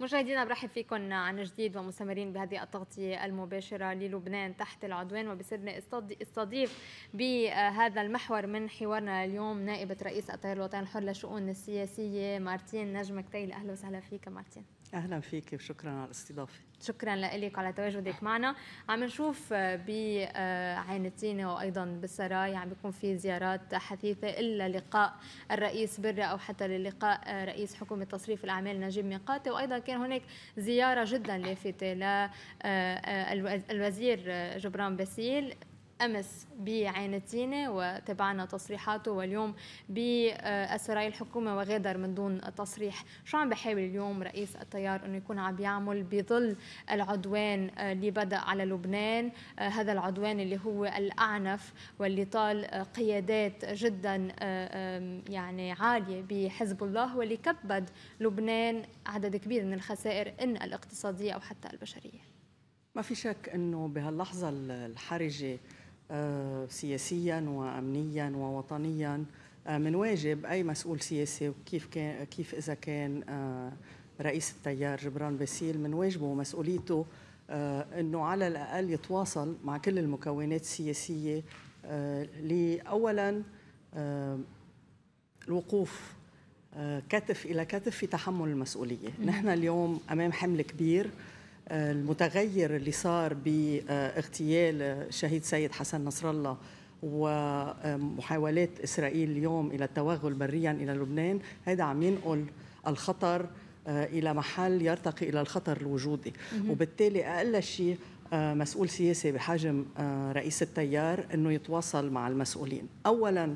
مشاهدينا برحب فيكم عن جديد ومستمرين بهذه التغطية المباشرة للبنان تحت العدوان وبسرني استضيف بهذا المحور من حوارنا اليوم نائبة رئيس التيار الوطني الحر للشؤون السياسية مارتين نجم كتيل أهلا وسهلا فيك مارتين اهلا فيك وشكرا على الاستضافه شكرا لك على تواجدك معنا عم نشوف بعينتينا آه، وايضا بالسراي عم بيكون في زيارات حثيثه الا لقاء الرئيس برة او حتى للقاء آه، رئيس حكومه تصريف الاعمال نجيب ميقاتي وايضا كان هناك زياره جدا لافته آه، للوزير جبران باسيل امس بعين التينه وتابعنا تصريحاته واليوم باسرائيل الحكومه وغادر من دون تصريح، شو عم بحاول اليوم رئيس التيار انه يكون عم يعمل بظل العدوان اللي بدا على لبنان، آه، هذا العدوان اللي هو الاعنف واللي طال آه، قيادات جدا آه، يعني عاليه بحزب الله واللي كبد لبنان عدد كبير من الخسائر ان الاقتصاديه او حتى البشريه. ما في شك انه بهاللحظه الحرجه آه، سياسيا وامنيا ووطنيا آه، من واجب اي مسؤول سياسي وكيف كان كيف اذا كان آه، رئيس التيار جبران باسيل من واجبه ومسؤوليته انه على الاقل يتواصل مع كل المكونات السياسيه لاولا الوقوف كتف الى كتف في تحمل المسؤوليه، نحن اليوم امام حمل كبير المتغير اللي صار باغتيال الشهيد سيد حسن نصر الله ومحاولات إسرائيل اليوم إلى التوغل بريا إلى لبنان هذا عم ينقل الخطر آه، إلى محل يرتقي إلى الخطر الوجودي وبالتالي أقل شيء آه، مسؤول سياسي بحجم آه، رئيس التيار أنه يتواصل مع المسؤولين أولاً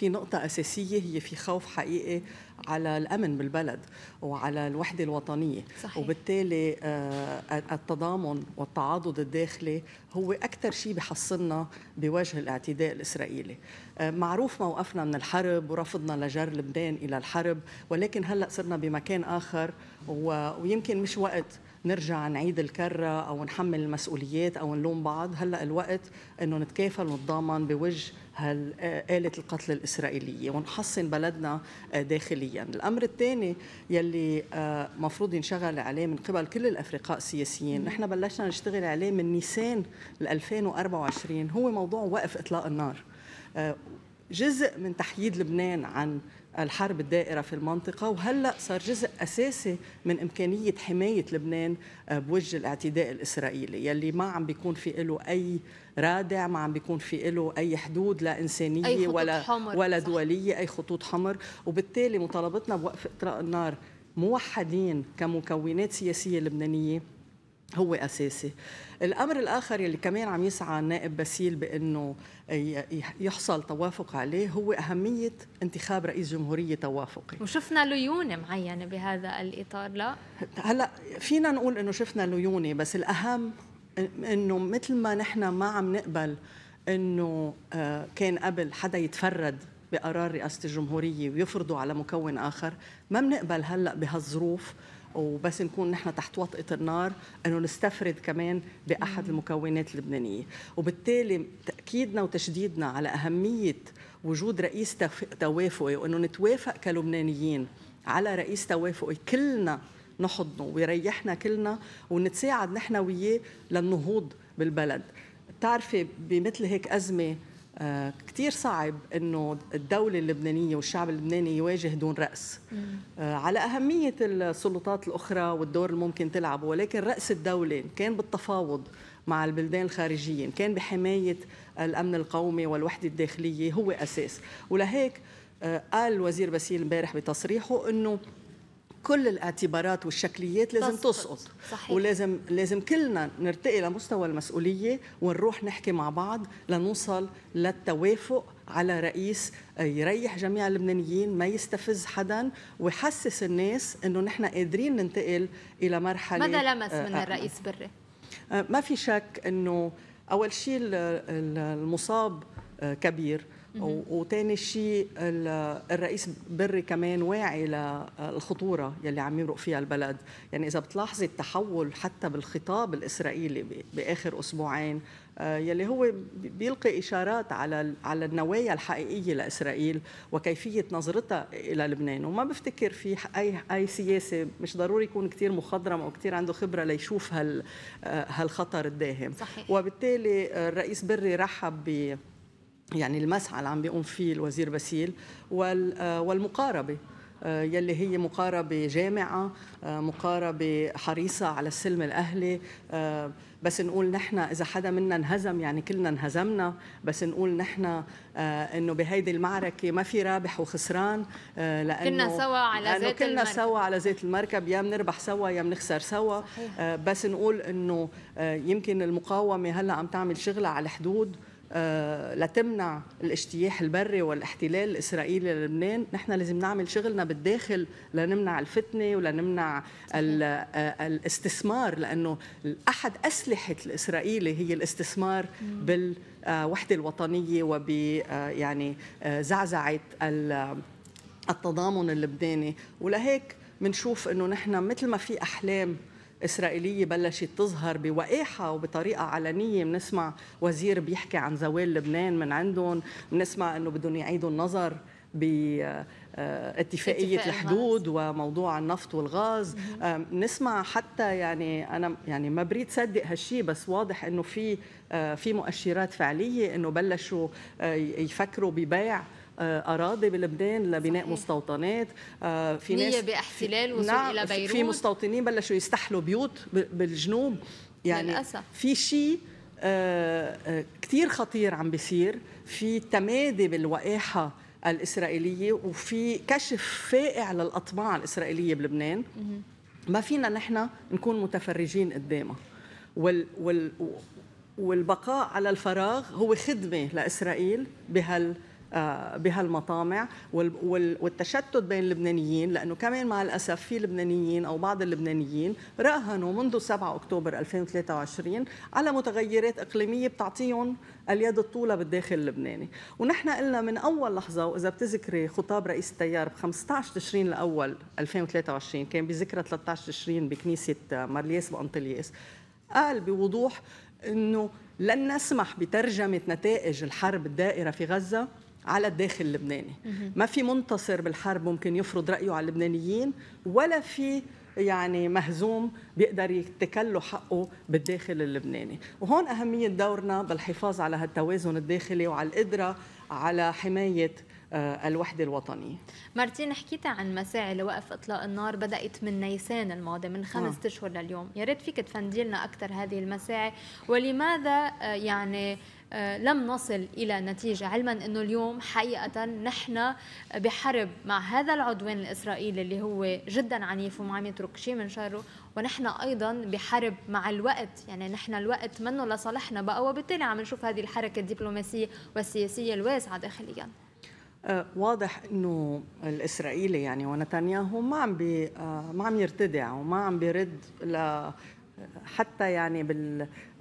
في نقطة أساسية هي في خوف حقيقي على الأمن بالبلد وعلى الوحدة الوطنية صحيح. وبالتالي آه، التضامن والتعاضد الداخلي هو أكثر شيء بحصلنا بوجه الاعتداء الإسرائيلي آه، معروف موقفنا من الحرب ورفضنا لجر لبنان إلى الحرب ولكن هلأ صرنا بمكان آخر ويمكن مش وقت نرجع نعيد الكرة أو نحمل المسؤوليات أو نلوم بعض هلأ الوقت أنه نتكافل ونتضامن بوجه آلة القتل الإسرائيلية ونحصن بلدنا آه، داخليا الأمر الثاني يلي آه، مفروض ينشغل عليه من قبل كل الأفرقاء السياسيين نحن بلشنا نشتغل عليه من نيسان 2024 هو موضوع وقف إطلاق النار آه، جزء من تحييد لبنان عن الحرب الدائرة في المنطقة وهلأ صار جزء أساسي من إمكانية حماية لبنان آه، بوجه الاعتداء الإسرائيلي يلي ما عم بيكون في له أي رادع ما عم بيكون في له أي حدود لا إنسانية أي خطوط ولا حمر ولا دولية أي خطوط حمر وبالتالي مطالبتنا بوقف إطلاق النار موحدين كمكونات سياسية لبنانية هو أساسي الامر الاخر يلي كمان عم يسعى النائب باسيل بانه يحصل توافق عليه هو اهميه انتخاب رئيس جمهوريه توافقي وشفنا ليونه معينه بهذا الاطار لا هلا فينا نقول انه شفنا ليونه بس الاهم انه مثل ما نحن ما عم نقبل انه آه، كان قبل حدا يتفرد بقرار رئاسه الجمهوريه ويفرضه على مكون اخر ما بنقبل هلا بهالظروف وبس نكون نحن تحت وطئه النار أنه نستفرد كمان بأحد المكونات اللبنانية وبالتالي تأكيدنا وتشديدنا على أهمية وجود رئيس توافقي وأنه نتوافق كلبنانيين على رئيس توافقي كلنا نحضنه ويريحنا كلنا ونتساعد نحن وياه للنهوض بالبلد بتعرفي بمثل هيك أزمة آه، كثير صعب انه الدوله اللبنانيه والشعب اللبناني يواجه دون راس آه، على اهميه السلطات الاخرى والدور اللي ممكن تلعبه ولكن راس الدوله كان بالتفاوض مع البلدان الخارجيه كان بحمايه الامن القومي والوحده الداخليه هو اساس ولهيك آه، قال الوزير باسيل امبارح بتصريحه انه كل الاعتبارات والشكليات لازم تسقط, تسقط. صحيح. ولازم لازم كلنا نرتقي لمستوى المسؤوليه ونروح نحكي مع بعض لنوصل للتوافق على رئيس يريح جميع اللبنانيين ما يستفز حدا ويحسس الناس انه نحن قادرين ننتقل الى مرحله ماذا لمس آه، من آه، الرئيس بري آه، ما في شك انه اول شيء المصاب كبير وتاني شيء الرئيس بري كمان واعي للخطوره يلي عم يمرق فيها البلد يعني اذا بتلاحظي التحول حتى بالخطاب الاسرائيلي باخر اسبوعين آه، يلي هو بيلقي اشارات على على النوايا الحقيقيه لاسرائيل وكيفيه نظرتها الى لبنان وما بفتكر في اي اي سياسي مش ضروري يكون كثير مخضرم او كثير عنده خبره ليشوف هال آه، هالخطر الداهم صحيح. وبالتالي آه، الرئيس بري رحب ب يعني المسعى اللي عم بيقوم فيه الوزير باسيل آه، والمقاربه آه، يلي هي مقاربة جامعة آه، مقاربة حريصة على السلم الأهلي بس نقول نحن إذا حدا منا انهزم يعني كلنا انهزمنا بس نقول نحن إنه بهيدي المعركة ما في رابح وخسران لأنه كلنا سوا على زيت كلنا سوا على زيت المركب يا بنربح سوا يا بنخسر سوا صحيح. بس نقول إنه يمكن المقاومة هلا عم تعمل شغلة على الحدود آه، لتمنع الاجتياح البري والاحتلال الاسرائيلي للبنان نحن لازم نعمل شغلنا بالداخل لنمنع الفتنه ولنمنع آه، الاستثمار لانه احد اسلحه الاسرائيلي هي الاستثمار بالوحده آه، الوطنيه وب يعني زعزعه التضامن اللبناني ولهيك بنشوف انه نحن مثل ما في احلام إسرائيلية بلشت تظهر بوقاحة وبطريقة علنية بنسمع وزير بيحكي عن زوال لبنان من عندهم بنسمع أنه بدهم يعيدوا النظر باتفاقية آه، الحدود وموضوع النفط والغاز آه، نسمع حتى يعني أنا يعني ما بريد صدق هالشي بس واضح أنه في آه، في مؤشرات فعلية أنه بلشوا يفكروا ببيع آه، اراضي بلبنان لبناء صحيح. مستوطنات آه، في ناس باحتلال وصول نعم الى بيروت في مستوطنين بلشوا يستحلوا بيوت بالجنوب يعني للأسف. في شيء آه، كثير خطير عم بيصير في تمادي بالوقاحه الاسرائيليه وفي كشف فائع للاطماع الاسرائيليه بلبنان ما فينا نحن نكون متفرجين قدامها وال وال والبقاء على الفراغ هو خدمه لاسرائيل بهال آه، بهالمطامع والتشتت بين اللبنانيين لانه كمان مع الاسف في لبنانيين او بعض اللبنانيين راهنوا منذ 7 اكتوبر 2023 على متغيرات اقليميه بتعطيهم اليد الطوله بالداخل اللبناني ونحن قلنا من اول لحظه واذا بتذكري خطاب رئيس التيار ب 15 تشرين الاول 2023 كان بذكرى 13 تشرين بكنيسه مارلياس بانطلياس قال بوضوح انه لن نسمح بترجمه نتائج الحرب الدائره في غزه على الداخل اللبناني ما في منتصر بالحرب ممكن يفرض رأيه على اللبنانيين ولا في يعني مهزوم بيقدر يتكلوا حقه بالداخل اللبناني وهون أهمية دورنا بالحفاظ على هالتوازن الداخلي وعلى القدرة على حماية آه، الوحدة الوطنية مارتين حكيت عن مساعي لوقف إطلاق النار بدأت من نيسان الماضي من خمس آه. أشهر لليوم يا ريت فيك تفندي لنا أكثر هذه المساعي ولماذا آه، يعني آه، لم نصل إلى نتيجة علما أنه اليوم حقيقة نحن بحرب مع هذا العدوان الإسرائيلي اللي هو جدا عنيف وما عم يترك شيء من شره ونحن أيضا بحرب مع الوقت يعني نحن الوقت منه لصالحنا بقى وبالتالي عم نشوف هذه الحركة الدبلوماسية والسياسية الواسعة داخليا آه، واضح انه الاسرائيلي يعني ونتنياهو ما عم بي آه، ما عم يرتدع وما عم بيرد حتى يعني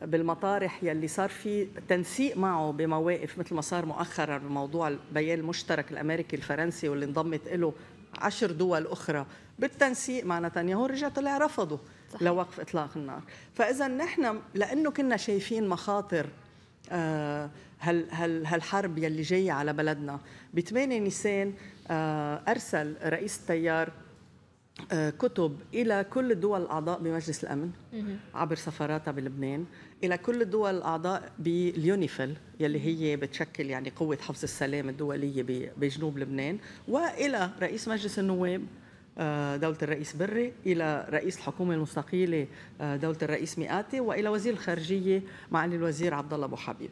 بالمطارح يلي صار في تنسيق معه بمواقف مثل ما صار مؤخرا بموضوع البيان المشترك الامريكي الفرنسي واللي انضمت له عشر دول اخرى بالتنسيق مع نتنياهو رجع طلع رفضه صحيح. لوقف اطلاق النار فاذا نحن لانه كنا شايفين مخاطر آه، هالحرب يلي جايه على بلدنا ب 8 نيسان آه، ارسل رئيس التيار آه، كتب إلى كل الدول الأعضاء بمجلس الأمن عبر سفاراتها بلبنان إلى كل الدول الأعضاء باليونيفل يلي هي بتشكل يعني قوة حفظ السلام الدولية بجنوب لبنان وإلى رئيس مجلس النواب آه، دولة الرئيس بري إلى رئيس الحكومة المستقيلة آه، دولة الرئيس مئاتي وإلى وزير الخارجية معالي الوزير عبد الله أبو حبيب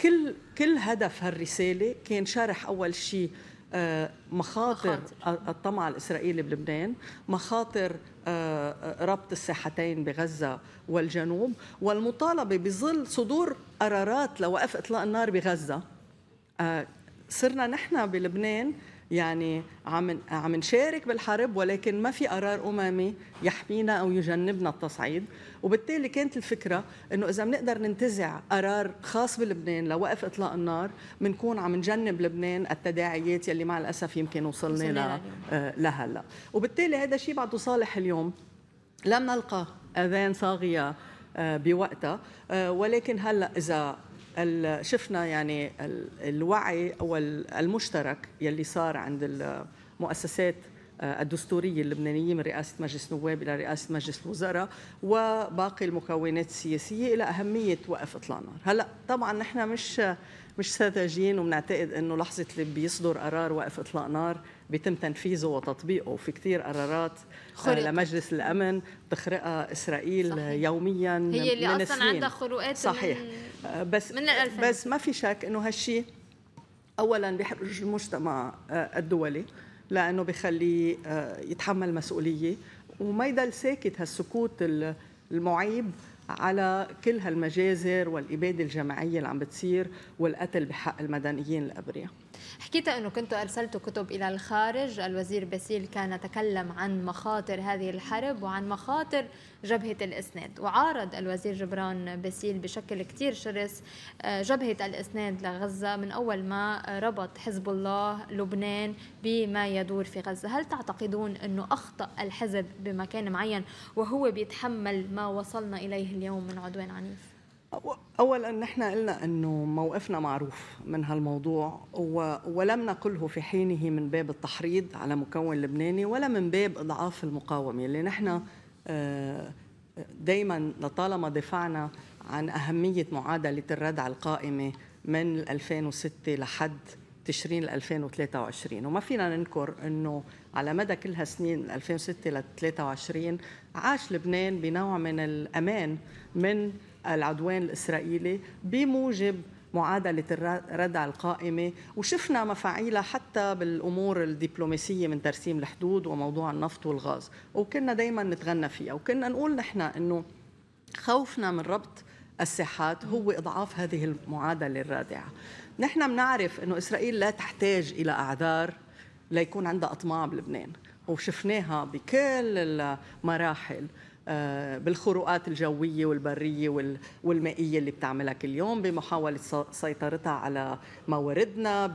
كل كل هدف هالرسالة كان شرح أول شيء آه، مخاطر, مخاطر الطمع الإسرائيلي بلبنان مخاطر آه، آه، ربط الساحتين بغزة والجنوب والمطالبة بظل صدور قرارات لوقف إطلاق النار بغزة صرنا نحن بلبنان يعني عم عم نشارك بالحرب ولكن ما في قرار اممي يحمينا او يجنبنا التصعيد وبالتالي كانت الفكره انه اذا بنقدر ننتزع قرار خاص بلبنان لوقف اطلاق النار بنكون عم نجنب لبنان التداعيات يلي مع الاسف يمكن وصلنا يعني. آه، لهلا وبالتالي هذا الشيء بعده صالح اليوم لم نلقى اذان صاغيه آه، بوقتها آه، ولكن هلا اذا شفنا يعني الوعي او المشترك يلي صار عند المؤسسات آه، الدستورية اللبنانية من رئاسة مجلس نواب إلى رئاسة مجلس الوزراء وباقي المكونات السياسية إلى أهمية وقف إطلاق نار هلأ طبعا نحن مش مش ساذجين وبنعتقد انه لحظه اللي بيصدر قرار وقف اطلاق نار بيتم تنفيذه وتطبيقه في كتير قرارات آه، خرق. لمجلس الامن تخرقها اسرائيل صحيح. يوميا هي اللي من اصلا السنين. عندها خروقات صحيح من... بس من بس ما في شك انه هالشيء اولا بيحرج المجتمع آه، الدولي لانه بخليه آه، يتحمل مسؤوليه وما يضل ساكت هالسكوت المعيب على كل هالمجازر والاباده الجماعيه اللي عم بتصير والقتل بحق المدنيين الابرياء حكيت أنه كنتوا أرسلتوا كتب إلى الخارج الوزير باسيل كان تكلم عن مخاطر هذه الحرب وعن مخاطر جبهة الإسناد وعارض الوزير جبران باسيل بشكل كثير شرس آه، جبهة الإسناد لغزة من أول ما ربط حزب الله لبنان بما يدور في غزة هل تعتقدون أنه أخطأ الحزب بمكان معين وهو بيتحمل ما وصلنا إليه اليوم من عدوان عنيف؟ اولا نحن قلنا انه موقفنا معروف من هالموضوع ولم نقله في حينه من باب التحريض على مكون لبناني ولا من باب اضعاف المقاومه اللي يعني نحن آه، دائما لطالما دفعنا عن اهميه معادله الردع القائمه من 2006 لحد تشرين 2023 وما فينا ننكر انه على مدى كل هالسنين 2006 ل 23 عاش لبنان بنوع من الامان من العدوان الإسرائيلي بموجب معادلة الردع القائمة وشفنا مفاعيلها حتى بالأمور الدبلوماسية من ترسيم الحدود وموضوع النفط والغاز وكنا دايما نتغنى فيها وكنا نقول نحن أنه خوفنا من ربط الساحات هو إضعاف هذه المعادلة الرادعة نحن بنعرف أنه إسرائيل لا تحتاج إلى أعذار ليكون عندها أطماع بلبنان وشفناها بكل المراحل آه، بالخروقات الجوية والبرية والمائية اللي بتعملها كل يوم بمحاولة سيطرتها على مواردنا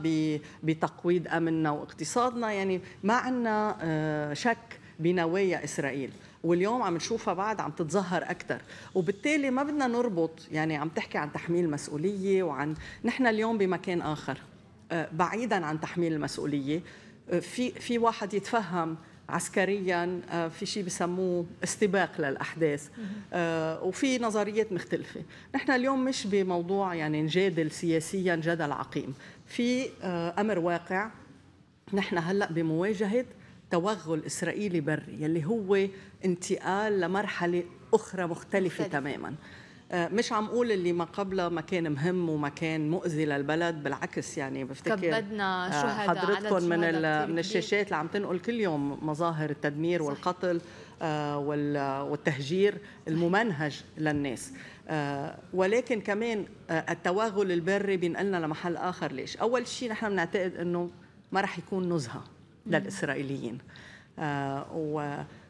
بتقويض أمننا واقتصادنا يعني ما عندنا آه، شك بنوايا إسرائيل واليوم عم نشوفها بعد عم تتظهر اكثر وبالتالي ما بدنا نربط يعني عم تحكي عن تحميل مسؤوليه وعن نحن اليوم بمكان اخر آه، بعيدا عن تحميل المسؤوليه في في واحد يتفهم عسكريا آه، في شيء بسموه استباق للاحداث آه، وفي نظريات مختلفه نحن اليوم مش بموضوع يعني نجادل سياسيا جدل عقيم في آه، امر واقع نحن هلا بمواجهه توغل اسرائيلي بري يلي هو انتقال لمرحله اخرى مختلفه تماما آه، مش عم اقول اللي ما قبله ما كان مهم وما كان مؤذي للبلد بالعكس يعني بفتكر كبدنا آه، شهداء حضرتكم من من الشاشات اللي عم تنقل كل يوم مظاهر التدمير صحيح. والقتل آه، والتهجير الممنهج للناس ولكن كمان التوغل البري بينقلنا لمحل اخر ليش اول شيء نحن بنعتقد انه ما رح يكون نزهه للاسرائيليين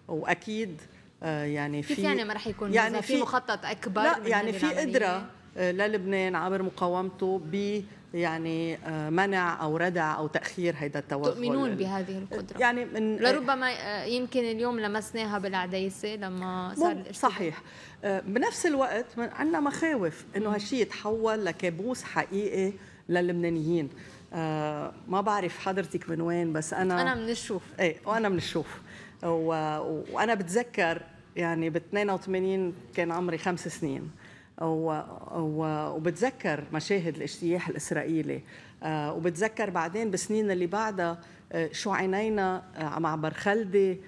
واكيد آه، يعني في كيف يعني ما رح يكون يعني في مخطط اكبر لا يعني في قدره آه، للبنان عبر مقاومته ب يعني آه، منع او ردع او تاخير هذا التوغل تؤمنون بهذه القدره يعني من لربما يمكن اليوم لمسناها بالعديسه لما صار صحيح بنفس الوقت عندنا مخاوف انه هالشيء يتحول لكابوس حقيقي للبنانيين ما بعرف حضرتك من وين بس انا انا من الشوف ايه وانا من الشوف و... وانا بتذكر يعني ب 82 كان عمري خمس سنين و... و... وبتذكر مشاهد الاجتياح الاسرائيلي آه، وبتذكر بعدين بالسنين اللي بعدها آه، شو عينينا آه، مع على معبر خلدي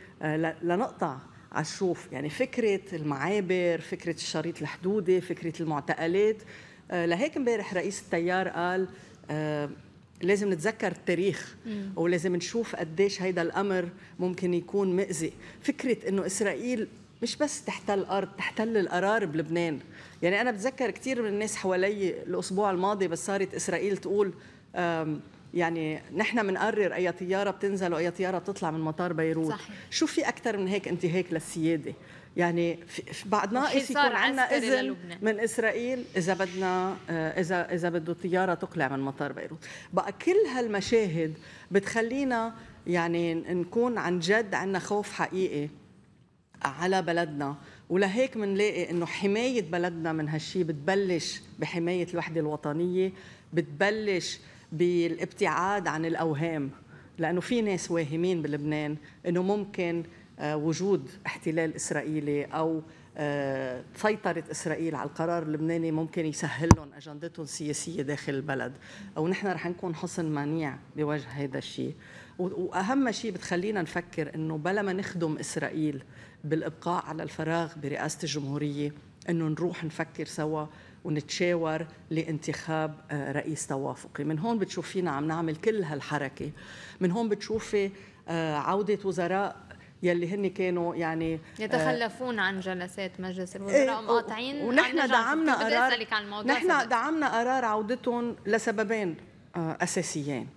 لنقطع على الشوف يعني فكره المعابر فكره الشريط الحدودي فكره المعتقلات لهيك امبارح رئيس التيار قال لازم نتذكر التاريخ ولازم نشوف قديش هيدا الامر ممكن يكون مأذي فكره انه اسرائيل مش بس تحتل ارض تحتل القرار بلبنان يعني انا بتذكر كثير من الناس حوالي الاسبوع الماضي بس صارت اسرائيل تقول يعني نحن بنقرر اي طياره بتنزل واي طياره بتطلع من مطار بيروت صحيح. شو في اكثر من هيك انتهاك للسياده يعني بعد ناقص يكون عندنا اذن من اسرائيل اذا بدنا آه، اذا اذا بده طياره تقلع من مطار بيروت بقى كل هالمشاهد بتخلينا يعني نكون عن جد عندنا خوف حقيقي على بلدنا ولهيك منلاقي انه حمايه بلدنا من هالشيء بتبلش بحمايه الوحده الوطنيه بتبلش بالابتعاد عن الاوهام لانه في ناس واهمين بلبنان انه ممكن آه، وجود احتلال اسرائيلي او آه، سيطرة إسرائيل على القرار اللبناني ممكن يسهل لهم أجندتهم السياسية داخل البلد أو نحن رح نكون حصن منيع بوجه هذا الشيء وأهم شيء بتخلينا نفكر أنه بلا ما نخدم إسرائيل بالإبقاء على الفراغ برئاسة الجمهورية أنه نروح نفكر سوا ونتشاور لانتخاب آه، رئيس توافقي من هون بتشوفينا عم نعمل كل هالحركة من هون بتشوفي عودة وزراء يلي هن كانوا يعني يتخلفون عن جلسات مجلس الوزراء إيه، ومقاطعين ونحن دعمنا قرار نحن دعمنا قرار عودتهم لسببين آه، اساسيين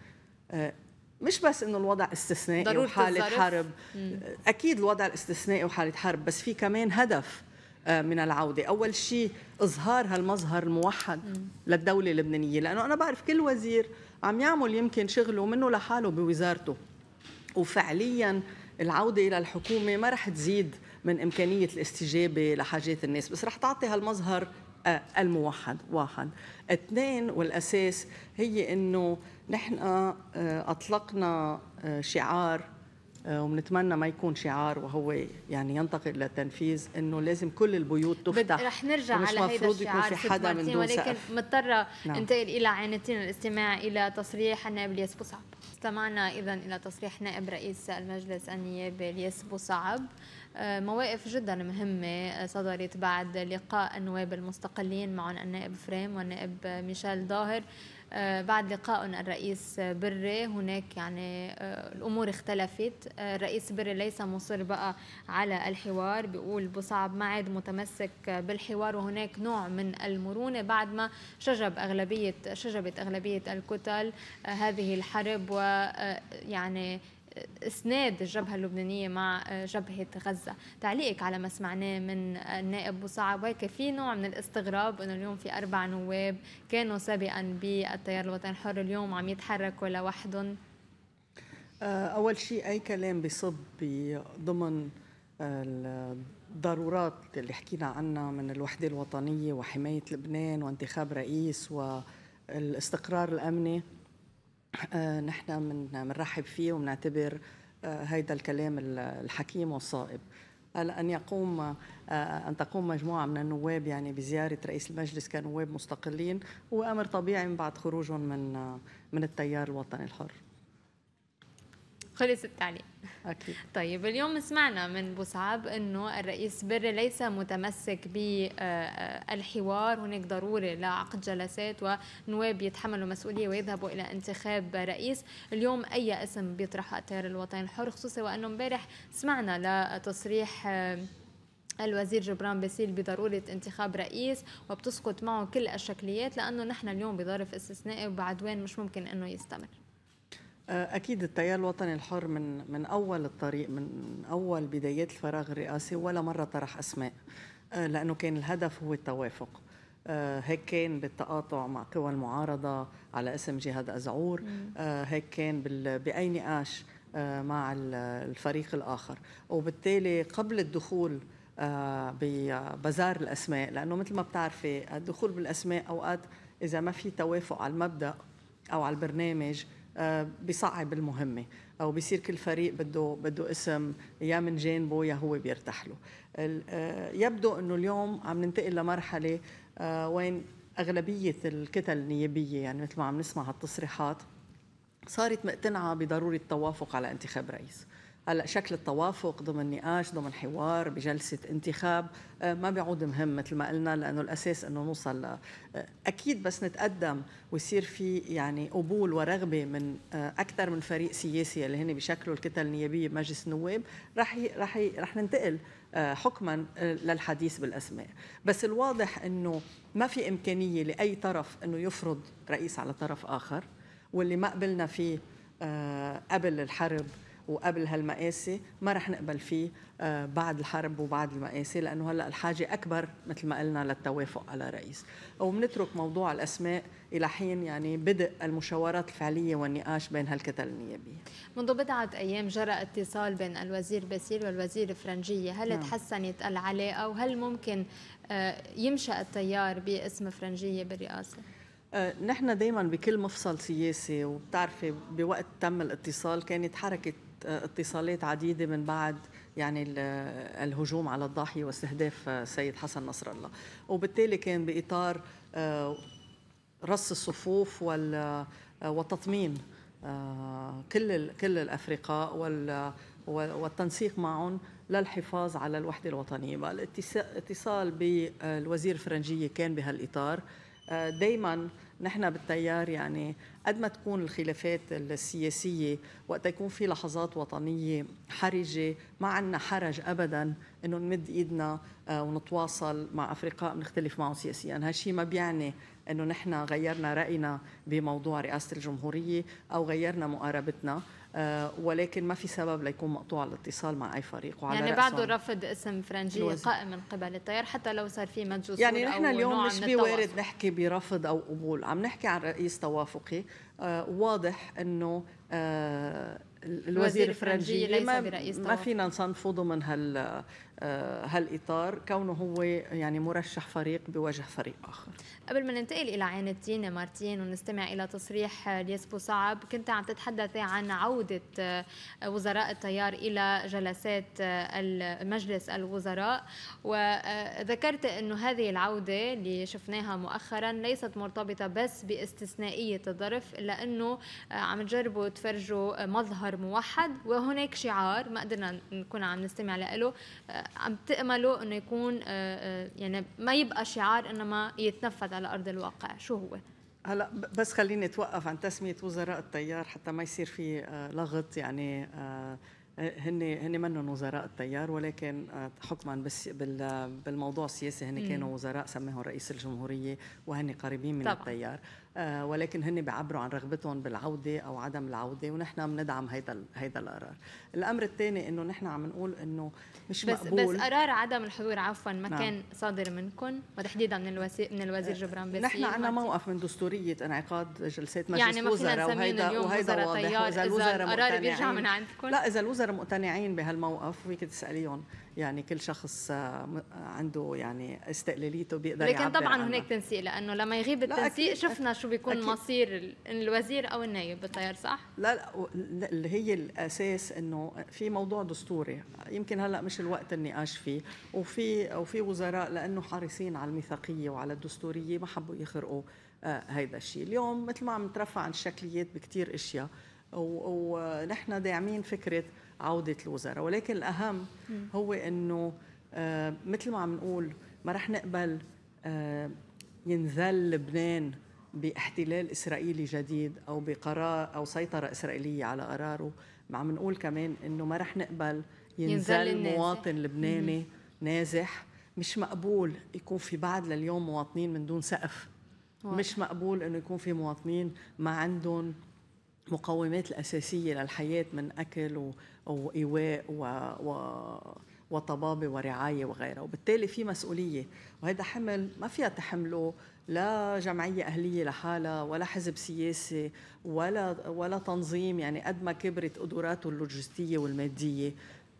آه، مش بس انه الوضع استثنائي وحاله الزرف. حرب مم. آه، اكيد الوضع الاستثنائي وحاله حرب بس في كمان هدف من العودة أول شيء إظهار هالمظهر الموحد مم. للدولة اللبنانية لأنه أنا بعرف كل وزير عم يعمل يمكن شغله منه لحاله بوزارته وفعليا العودة إلى الحكومة ما رح تزيد من إمكانية الاستجابة لحاجات الناس بس رح تعطي هالمظهر آه، الموحد واحد اثنين والأساس هي أنه نحن آه، أطلقنا آه، شعار وبنتمنى ما يكون شعار وهو يعني ينتقل للتنفيذ انه لازم كل البيوت تفتح رح نرجع على هذا الشعار في حدا من دون ولكن مضطره نعم. انتقل الى عينتين الاستماع الى تصريح النائب الياس بوصعب استمعنا اذا الى تصريح نائب رئيس المجلس النيابي الياس صعب آه، مواقف جدا مهمه آه، صدرت بعد لقاء النواب المستقلين معهم النائب فريم والنائب ميشيل ظاهر آه، بعد لقاء الرئيس بري هناك يعني آه، الامور اختلفت آه، الرئيس بري ليس مصر بقى على الحوار بيقول بصعب معد متمسك بالحوار وهناك نوع من المرونه بعد ما شجب اغلبيه شجبت اغلبيه الكتل هذه الحرب ويعني اسناد الجبهه اللبنانيه مع آه، جبهه غزه، تعليقك على ما سمعناه من آه، النائب بوصعب وهيك في نوع من الاستغراب انه اليوم في اربع نواب كانوا سابقا بالتيار الوطني الحر اليوم عم يتحركوا لوحدهم آه، اول شيء اي كلام بصب ضمن الضرورات اللي حكينا عنها من الوحده الوطنيه وحمايه لبنان وانتخاب رئيس والاستقرار الامني آه، نحن منرحب فيه ومنعتبر آه، هيدا الكلام الحكيم والصائب هلا ان يقوم آه، ان تقوم مجموعه من النواب يعني بزياره رئيس المجلس كنواب مستقلين هو امر طبيعي من بعد خروجهم من من التيار الوطني الحر خلص التعليم أكيد. طيب اليوم سمعنا من بوسعاب انه الرئيس بري ليس متمسك بالحوار آه، آه، هناك ضروري لعقد جلسات ونواب يتحملوا مسؤوليه ويذهبوا الى انتخاب رئيس اليوم اي اسم بيطرح التيار الوطن الحر خصوصا وانه امبارح سمعنا لتصريح آه، الوزير جبران باسيل بضرورة انتخاب رئيس وبتسقط معه كل الشكليات لأنه نحن اليوم بظرف استثنائي وبعدوان مش ممكن أنه يستمر آه، اكيد التيار الوطني الحر من من اول الطريق من اول بدايات الفراغ الرئاسي ولا مره طرح اسماء آه، لانه كان الهدف هو التوافق آه، هيك كان بالتقاطع مع قوى المعارضة على اسم جهاد أزعور هيك كان بأي نقاش مع الفريق الآخر وبالتالي قبل الدخول ببزار الأسماء لأنه مثل ما بتعرفي الدخول بالأسماء أوقات إذا ما في توافق على المبدأ أو على البرنامج آه، بصعب المهمة أو بصير كل فريق بده بده اسم يا من جانبه يا هو بيرتاح له آه، يبدو أنه اليوم عم ننتقل لمرحلة آه، وين أغلبية الكتل النيابية يعني مثل ما عم نسمع هالتصريحات صارت مقتنعة بضرورة التوافق على انتخاب رئيس هلا شكل التوافق ضمن نقاش ضمن حوار بجلسه انتخاب آه، ما بيعود مهم مثل ما قلنا لانه الاساس انه نوصل ل... آه، اكيد بس نتقدم ويصير في يعني قبول ورغبه من آه، اكثر من فريق سياسي اللي هن بيشكلوا الكتل النيابيه بمجلس النواب رح ي... رح ي... رح ننتقل حكما للحديث بالاسماء بس الواضح انه ما في امكانيه لاي طرف انه يفرض رئيس على طرف اخر واللي ما قبلنا فيه قبل الحرب وقبل هالمقاسي ما رح نقبل فيه آه، بعد الحرب وبعد المقاسي لانه هلا الحاجه اكبر مثل ما قلنا للتوافق على رئيس وبنترك موضوع الاسماء الى حين يعني بدء المشاورات الفعليه والنقاش بين هالكتل النيابيه. منذ بضعه ايام جرى اتصال بين الوزير باسيل والوزير فرنجيه، هل نعم. تحسنت العلاقه وهل ممكن آه، يمشى التيار باسم فرنجيه بالرئاسه؟ آه، نحن دائما بكل مفصل سياسي وبتعرفي بوقت تم الاتصال كانت حركه اتصالات عديدة من بعد يعني الهجوم على الضاحية واستهداف سيد حسن نصر الله وبالتالي كان بإطار آه، رص الصفوف آه، وتطمين آه، كل كل الافرقاء والتنسيق معهم للحفاظ على الوحده الوطنيه، الاتصال بالوزير الفرنجيه كان بهالاطار دائما نحن بالتيار يعني قد ما تكون الخلافات السياسية وقت يكون في لحظات وطنية حرجة ما عنا حرج أبدا أنه نمد إيدنا آه، ونتواصل مع أفرقاء بنختلف معهم سياسيا هالشي ما بيعني أنه نحن غيرنا رأينا بموضوع رئاسة الجمهورية أو غيرنا مقاربتنا آه، ولكن ما في سبب ليكون مقطوع الاتصال مع اي فريق وعلى يعني بعده رفض اسم فرنجي قائم من قبل التيار حتى لو صار في مجلس يعني نحن اليوم مش بوارد نحكي برفض او قبول عم نحكي عن رئيس توافقي آه، واضح انه آه، الوزير الفرنجي ليس برئيس ما فينا نصنفه ضمن هال آه، هالاطار كونه هو يعني مرشح فريق بوجه فريق اخر قبل ما ننتقل الى عين التين مارتين ونستمع الى تصريح ليسبو صعب كنت عم تتحدثي عن عوده آه، وزراء التيار الى جلسات آه، مجلس الوزراء وذكرت انه هذه العوده اللي شفناها مؤخرا ليست مرتبطه بس باستثنائيه الظرف لانه عم تجربوا تفرجوا مظهر موحد وهناك شعار ما قدرنا نكون عم نستمع له عم تأملوا انه يكون آه، آه، يعني ما يبقى شعار انما يتنفذ على ارض الواقع شو هو؟ هلا بس خليني اتوقف عن تسميه وزراء التيار حتى ما يصير في آه، لغط يعني هن هن منهم وزراء التيار ولكن حكما بس بالموضوع السياسي هن كانوا وزراء سماهم رئيس الجمهوريه وهن قريبين من طبعا. التيار آه، ولكن هن بيعبروا عن رغبتهم بالعوده او عدم العوده ونحن بندعم هيدا هيدا القرار. الامر الثاني انه نحن عم نقول انه مش بس مقبول بس قرار عدم الحضور عفوا ما نعم. كان صادر منكم وتحديدا من الوزير من آه، الوزير جبران بس نحن عندنا موقف من دستوريه انعقاد جلسات يعني مجلس يعني وزراء وهيدا وهيدا واضح اذا الوزراء مقتنعين بيرجع من عندكم لا اذا الوزراء مقتنعين بهالموقف فيك تساليهم يعني كل شخص آه، آه، عنده يعني استقلاليته بيقدر لكن طبعا عنها. هناك تنسيق لانه لما يغيب التنسيق شفنا شو بيكون أكيد مصير الوزير او النائب بالطيار صح؟ لا لا اللي هي الاساس انه في موضوع دستوري يمكن هلا مش الوقت النقاش فيه وفي وفي وزراء لانه حريصين على الميثاقيه وعلى الدستوريه ما حبوا يخرقوا آه، هيدا الشيء اليوم مثل ما عم نترفع عن الشكليات بكثير اشياء ونحن داعمين فكره عودة الوزراء ولكن الأهم هو أنه آه، مثل ما عم نقول ما رح نقبل آه، ينذل لبنان باحتلال إسرائيلي جديد أو بقرار أو سيطرة إسرائيلية على قراره عم نقول كمان أنه ما رح نقبل ينزل, ينزل مواطن لبناني نازح مش مقبول يكون في بعد لليوم مواطنين من دون سقف مش مقبول انه يكون في مواطنين ما عندهم المقومات الأساسية للحياة من أكل وإيواء و... و... وطبابة ورعاية وغيرها وبالتالي في مسؤولية وهذا حمل ما فيها تحمله لا جمعية أهلية لحالها ولا حزب سياسي ولا ولا تنظيم يعني قد ما كبرت قدراته اللوجستية والمادية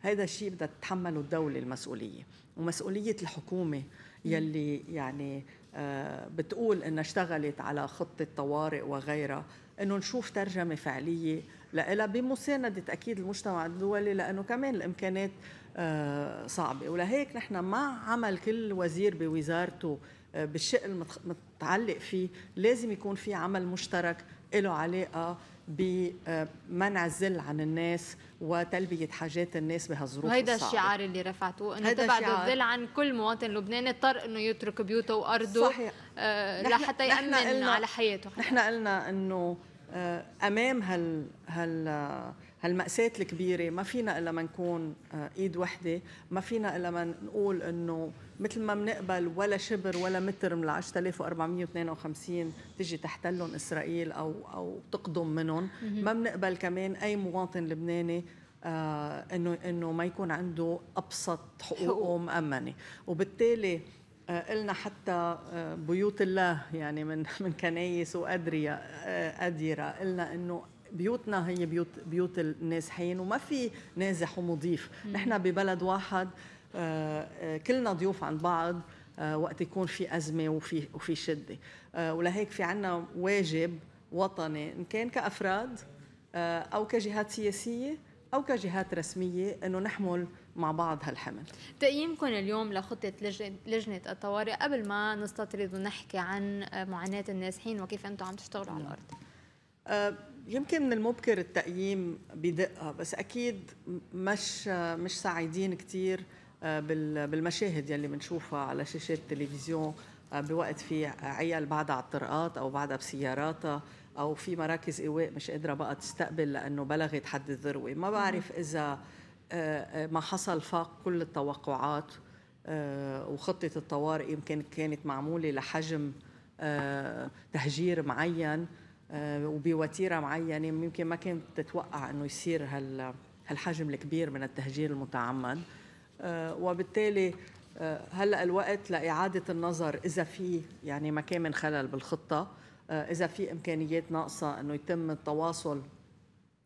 هذا الشيء بدها تتحمله الدولة المسؤولية ومسؤولية الحكومة يلي يعني آه، بتقول انها اشتغلت على خطه طوارئ وغيرها انه نشوف ترجمه فعليه لها بمساندة أكيد المجتمع الدولي لأنه كمان الإمكانات آه، صعبة ولهيك نحن مع عمل كل وزير بوزارته آه، بالشق المتعلق فيه لازم يكون في عمل مشترك له علاقة بمنع الذل عن الناس وتلبيه حاجات الناس بهالظروف هيدا الشعار اللي رفعتوه انه تبعدوا الذل عن كل مواطن لبناني اضطر انه يترك بيوته وارضه صحيح. آه لحتى يامن قلنا على حياته نحن قلنا انه آه امام هال هال آه، هالمأساة الكبيرة ما فينا إلا ما نكون آه إيد وحدة ما فينا إلا ما نقول إنه مثل ما بنقبل ولا شبر ولا متر من ال 10452 تجي تحتلهم اسرائيل او او تقضم منهم ما بنقبل كمان اي مواطن لبناني آه انه انه ما يكون عنده ابسط حقوقه مامنه وبالتالي قلنا آه، حتى آه، بيوت الله يعني من من كنايس وادريا آه، اديره قلنا انه بيوتنا هي بيوت بيوت النازحين وما في نازح ومضيف نحن ببلد واحد آه، آه، كلنا ضيوف عند بعض آه، وقت يكون في أزمة وفي وفي شدة ولهيك في عنا واجب وطني إن كان كأفراد أو كجهات سياسية أو كجهات رسمية إنه نحمل مع بعض هالحمل تقييمكم اليوم لخطة لجنة الطوارئ قبل ما نستطرد ونحكي عن معاناة النازحين وكيف أنتم عم تشتغلوا على نعم. الأرض يمكن من المبكر التقييم بدقة بس أكيد مش مش سعيدين كتير آه، بالمشاهد يلي بنشوفها على شاشات التلفزيون آه، بوقت في عيال بعدها على الطرقات او بعدها بسياراتها او في مراكز ايواء مش قادره بقى تستقبل لانه بلغت حد الذروه ما بعرف اذا آه، ما حصل فاق كل التوقعات وخطه الطوارئ يمكن كانت معموله لحجم تهجير معين وبوتيره معينه يمكن ما كانت تتوقع انه يصير هال هالحجم الكبير من التهجير المتعمد آه، وبالتالي آه، هلا الوقت لاعاده النظر اذا في يعني ما كان من خلل بالخطه آه، اذا في امكانيات ناقصه انه يتم التواصل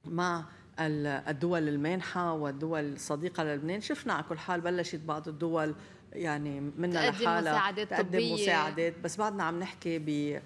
مع الدول المانحه والدول الصديقه للبنان شفنا على كل حال بلشت بعض الدول يعني منا تقدم لحالها مساعدات تقدم طبية. مساعدات بس بعدنا عم نحكي ب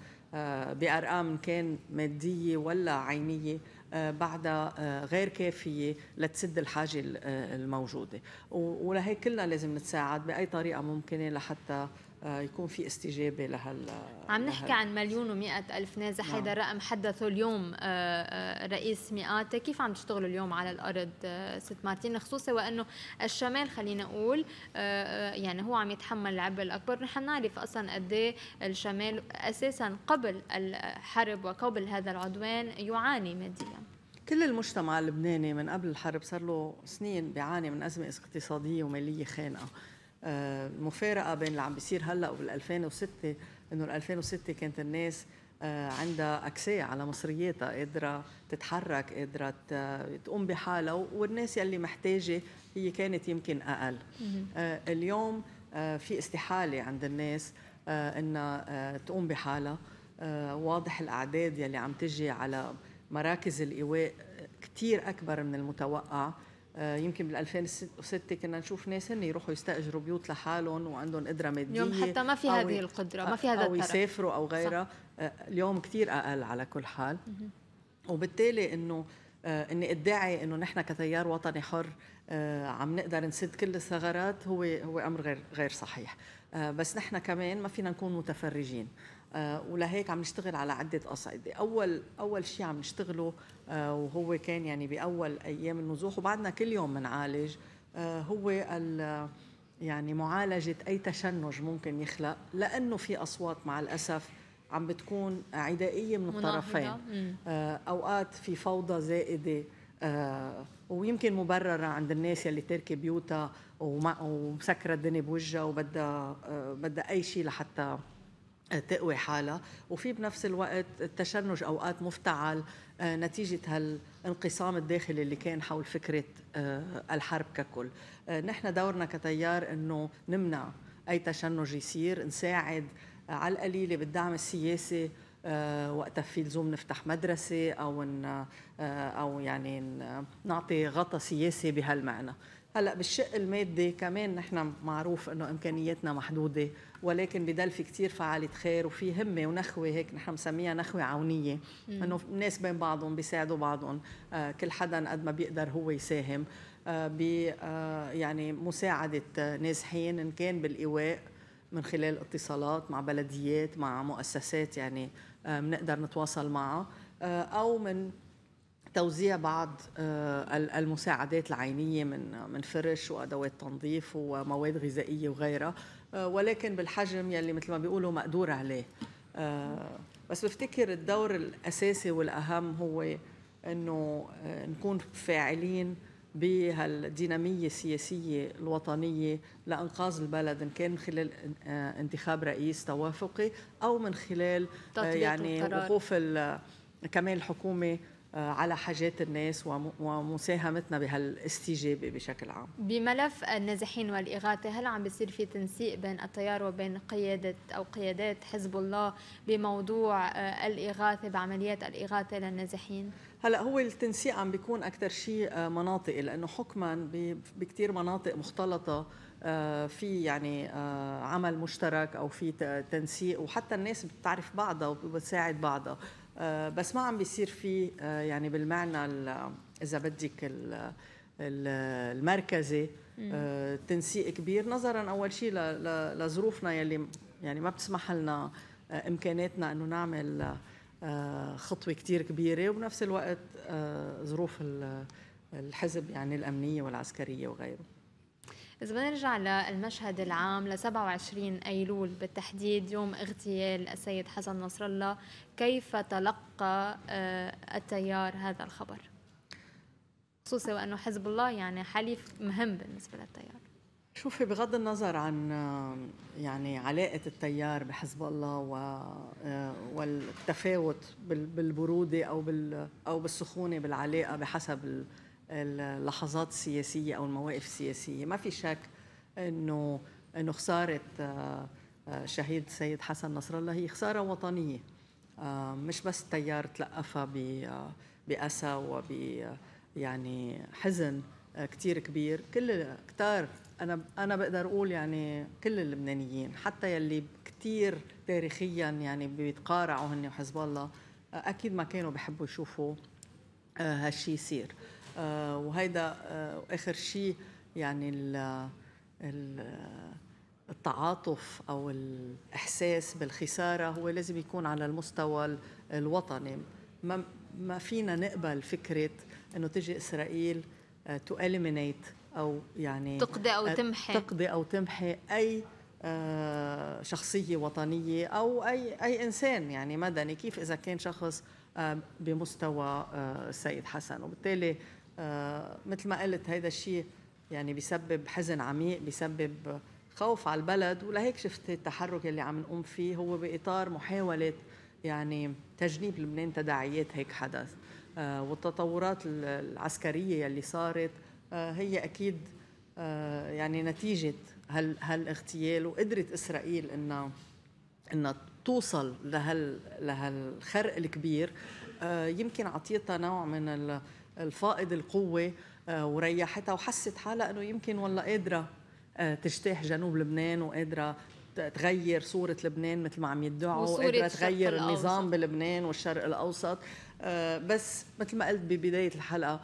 بارقام كان ماديه ولا عينيه آه، بعدها آه، غير كافيه لتسد الحاجه آه، الموجوده ولهيك كلنا لازم نتساعد باي طريقه ممكنه لحتى آه، يكون في استجابه لهال عم نحكي لهال... عن مليون و100 الف نازح نعم. هذا الرقم حدثه اليوم آه، آه، رئيس مئات كيف عم تشتغلوا اليوم على الارض ست مارتين خصوصا وانه الشمال خلينا نقول يعني هو عم يتحمل العبء الاكبر نحن نعرف اصلا قد إيه الشمال اساسا قبل الحرب وقبل هذا العدوان يعاني ماديا كل المجتمع اللبناني من قبل الحرب صار له سنين بيعاني من ازمه اقتصاديه وماليه خانقه آه، مفارقه بين اللي عم بيصير هلا وبال 2006 انه 2006 كانت الناس آه، عندها أكسية على مصرياتها قادرة تتحرك قادرة تقوم بحالها والناس يلي محتاجة هي كانت يمكن أقل آه، اليوم في استحالة عند الناس إنها تقوم بحالها واضح الأعداد يلي عم تجي على مراكز الإيواء كتير أكبر من المتوقع آه، يمكن بال 2006 كنا نشوف ناس هن يروحوا يستاجروا بيوت لحالهم وعندهم قدره ماديه اليوم حتى ما في هذه القدره ما في هذا او يسافروا او غيرها آه، اليوم كثير اقل على كل حال وبالتالي انه آه، اني ادعي انه نحن كتيار وطني حر عم نقدر نسد كل الثغرات هو هو امر غير غير صحيح بس نحن كمان ما فينا نكون متفرجين ولهيك عم نشتغل على عده اصعده اول اول شيء عم نشتغله آه، وهو كان يعني باول ايام النزوح وبعدنا كل يوم بنعالج آه، هو يعني معالجه اي تشنج ممكن يخلق لانه في اصوات مع الاسف عم بتكون عدائيه من الطرفين آه، اوقات في فوضى زائده ويمكن مبررة عند الناس يلي تركي بيوتها ومسكرة الدنيا بوجهها وبدها بدها أي شيء لحتى تقوي حالها وفي بنفس الوقت التشنج اوقات مفتعل آه، نتيجه هالانقسام الداخلي اللي كان حول فكره آه، الحرب ككل آه، نحن دورنا كتيار انه نمنع اي تشنج يصير نساعد على القليله بالدعم السياسي وقتها في لزوم نفتح مدرسه او او يعني نعطي غطى سياسي بهالمعنى هلا بالشق المادي كمان نحن معروف انه امكانياتنا محدوده ولكن بضل في كثير فعاليه خير وفي همه ونخوه هيك نحن بنسميها نخوه عونيه انه الناس بين بعضهم بيساعدوا بعضهم آه كل حدا قد ما بيقدر هو يساهم آه ب آه يعني مساعده نازحين ان كان بالايواء من خلال اتصالات مع بلديات مع مؤسسات يعني آه، بنقدر نتواصل معها آه، او من توزيع بعض آه، المساعدات العينية من من فرش وأدوات تنظيف ومواد غذائية وغيرها آه، ولكن بالحجم يلي مثل ما بيقولوا مقدور عليه آه، بس بفتكر الدور الأساسي والأهم هو أنه نكون فاعلين بهالدينامية السياسية الوطنية لإنقاذ البلد إن كان من خلال انتخاب رئيس توافقي أو من خلال يعني وقوف كمان الحكومة آه، على حاجات الناس ومساهمتنا بهالاستجابه بشكل عام. بملف النازحين والاغاثه هل عم بيصير في تنسيق بين التيار وبين قياده او قيادات حزب الله بموضوع آه، الاغاثه بعمليات الاغاثه للنازحين؟ هلا هو التنسيق عم بيكون اكثر شيء آه، مناطقي لانه حكما بكثير مناطق مختلطه في يعني عمل مشترك او في تنسيق وحتى الناس بتعرف بعضها وبتساعد بعضها آه، بس ما عم بيصير في آه، يعني بالمعنى اذا بدك المركزي آه، تنسيق كبير نظرا اول شيء لظروفنا يلي يعني ما بتسمح لنا امكاناتنا انه نعمل خطوه كثير كبيره وبنفس الوقت ظروف الحزب يعني الامنيه والعسكريه وغيره إذا بدنا نرجع للمشهد العام ل 27 أيلول بالتحديد يوم اغتيال السيد حسن نصر الله كيف تلقى آه، التيار هذا الخبر؟ خصوصا وأنه حزب الله يعني حليف مهم بالنسبة للتيار شوفي بغض النظر عن آه، يعني علاقة التيار بحزب الله و آه، والتفاوت بالبرودة أو أو بالسخونة بالعلاقة بحسب اللحظات السياسية أو المواقف السياسية ما في شك أنه أنه خسارة آه، شهيد سيد حسن نصر الله هي خسارة وطنية آه، مش بس تيار تلقفها آه، بأسى وب يعني حزن كتير كبير كل كتار أنا أنا بقدر أقول يعني كل اللبنانيين حتى يلي كتير تاريخيا يعني بيتقارعوا هن وحزب الله أكيد ما كانوا بحبوا يشوفوا هالشي يصير آه، وهيدا آه، اخر شيء يعني ال التعاطف او الاحساس بالخساره هو لازم يكون على المستوى الوطني ما ما فينا نقبل فكره انه تجي اسرائيل تو آه، اليمينيت او يعني تقضي او تمحي تقضي او تمحي اي شخصيه وطنيه او اي اي انسان يعني مدني كيف اذا كان شخص بمستوى السيد حسن وبالتالي آه، مثل ما قلت هيدا الشيء يعني بيسبب حزن عميق بيسبب خوف على البلد ولهيك شفت التحرك اللي عم نقوم فيه هو بإطار محاولة يعني تجنيب لبنان تداعيات هيك حدث آه، والتطورات العسكرية اللي صارت آه، هي أكيد يعني نتيجة هال هالاغتيال وقدرت إسرائيل إنها إنها توصل لهال لهالخرق الكبير يمكن عطيتها نوع من الفائض القوة آه، وريحتها وحست حالها أنه يمكن والله قادرة آه، تجتاح جنوب لبنان وقادرة تغير صورة لبنان مثل ما عم يدعوا وقادرة تغير النظام بلبنان والشرق الأوسط آه، بس مثل ما قلت ببداية الحلقة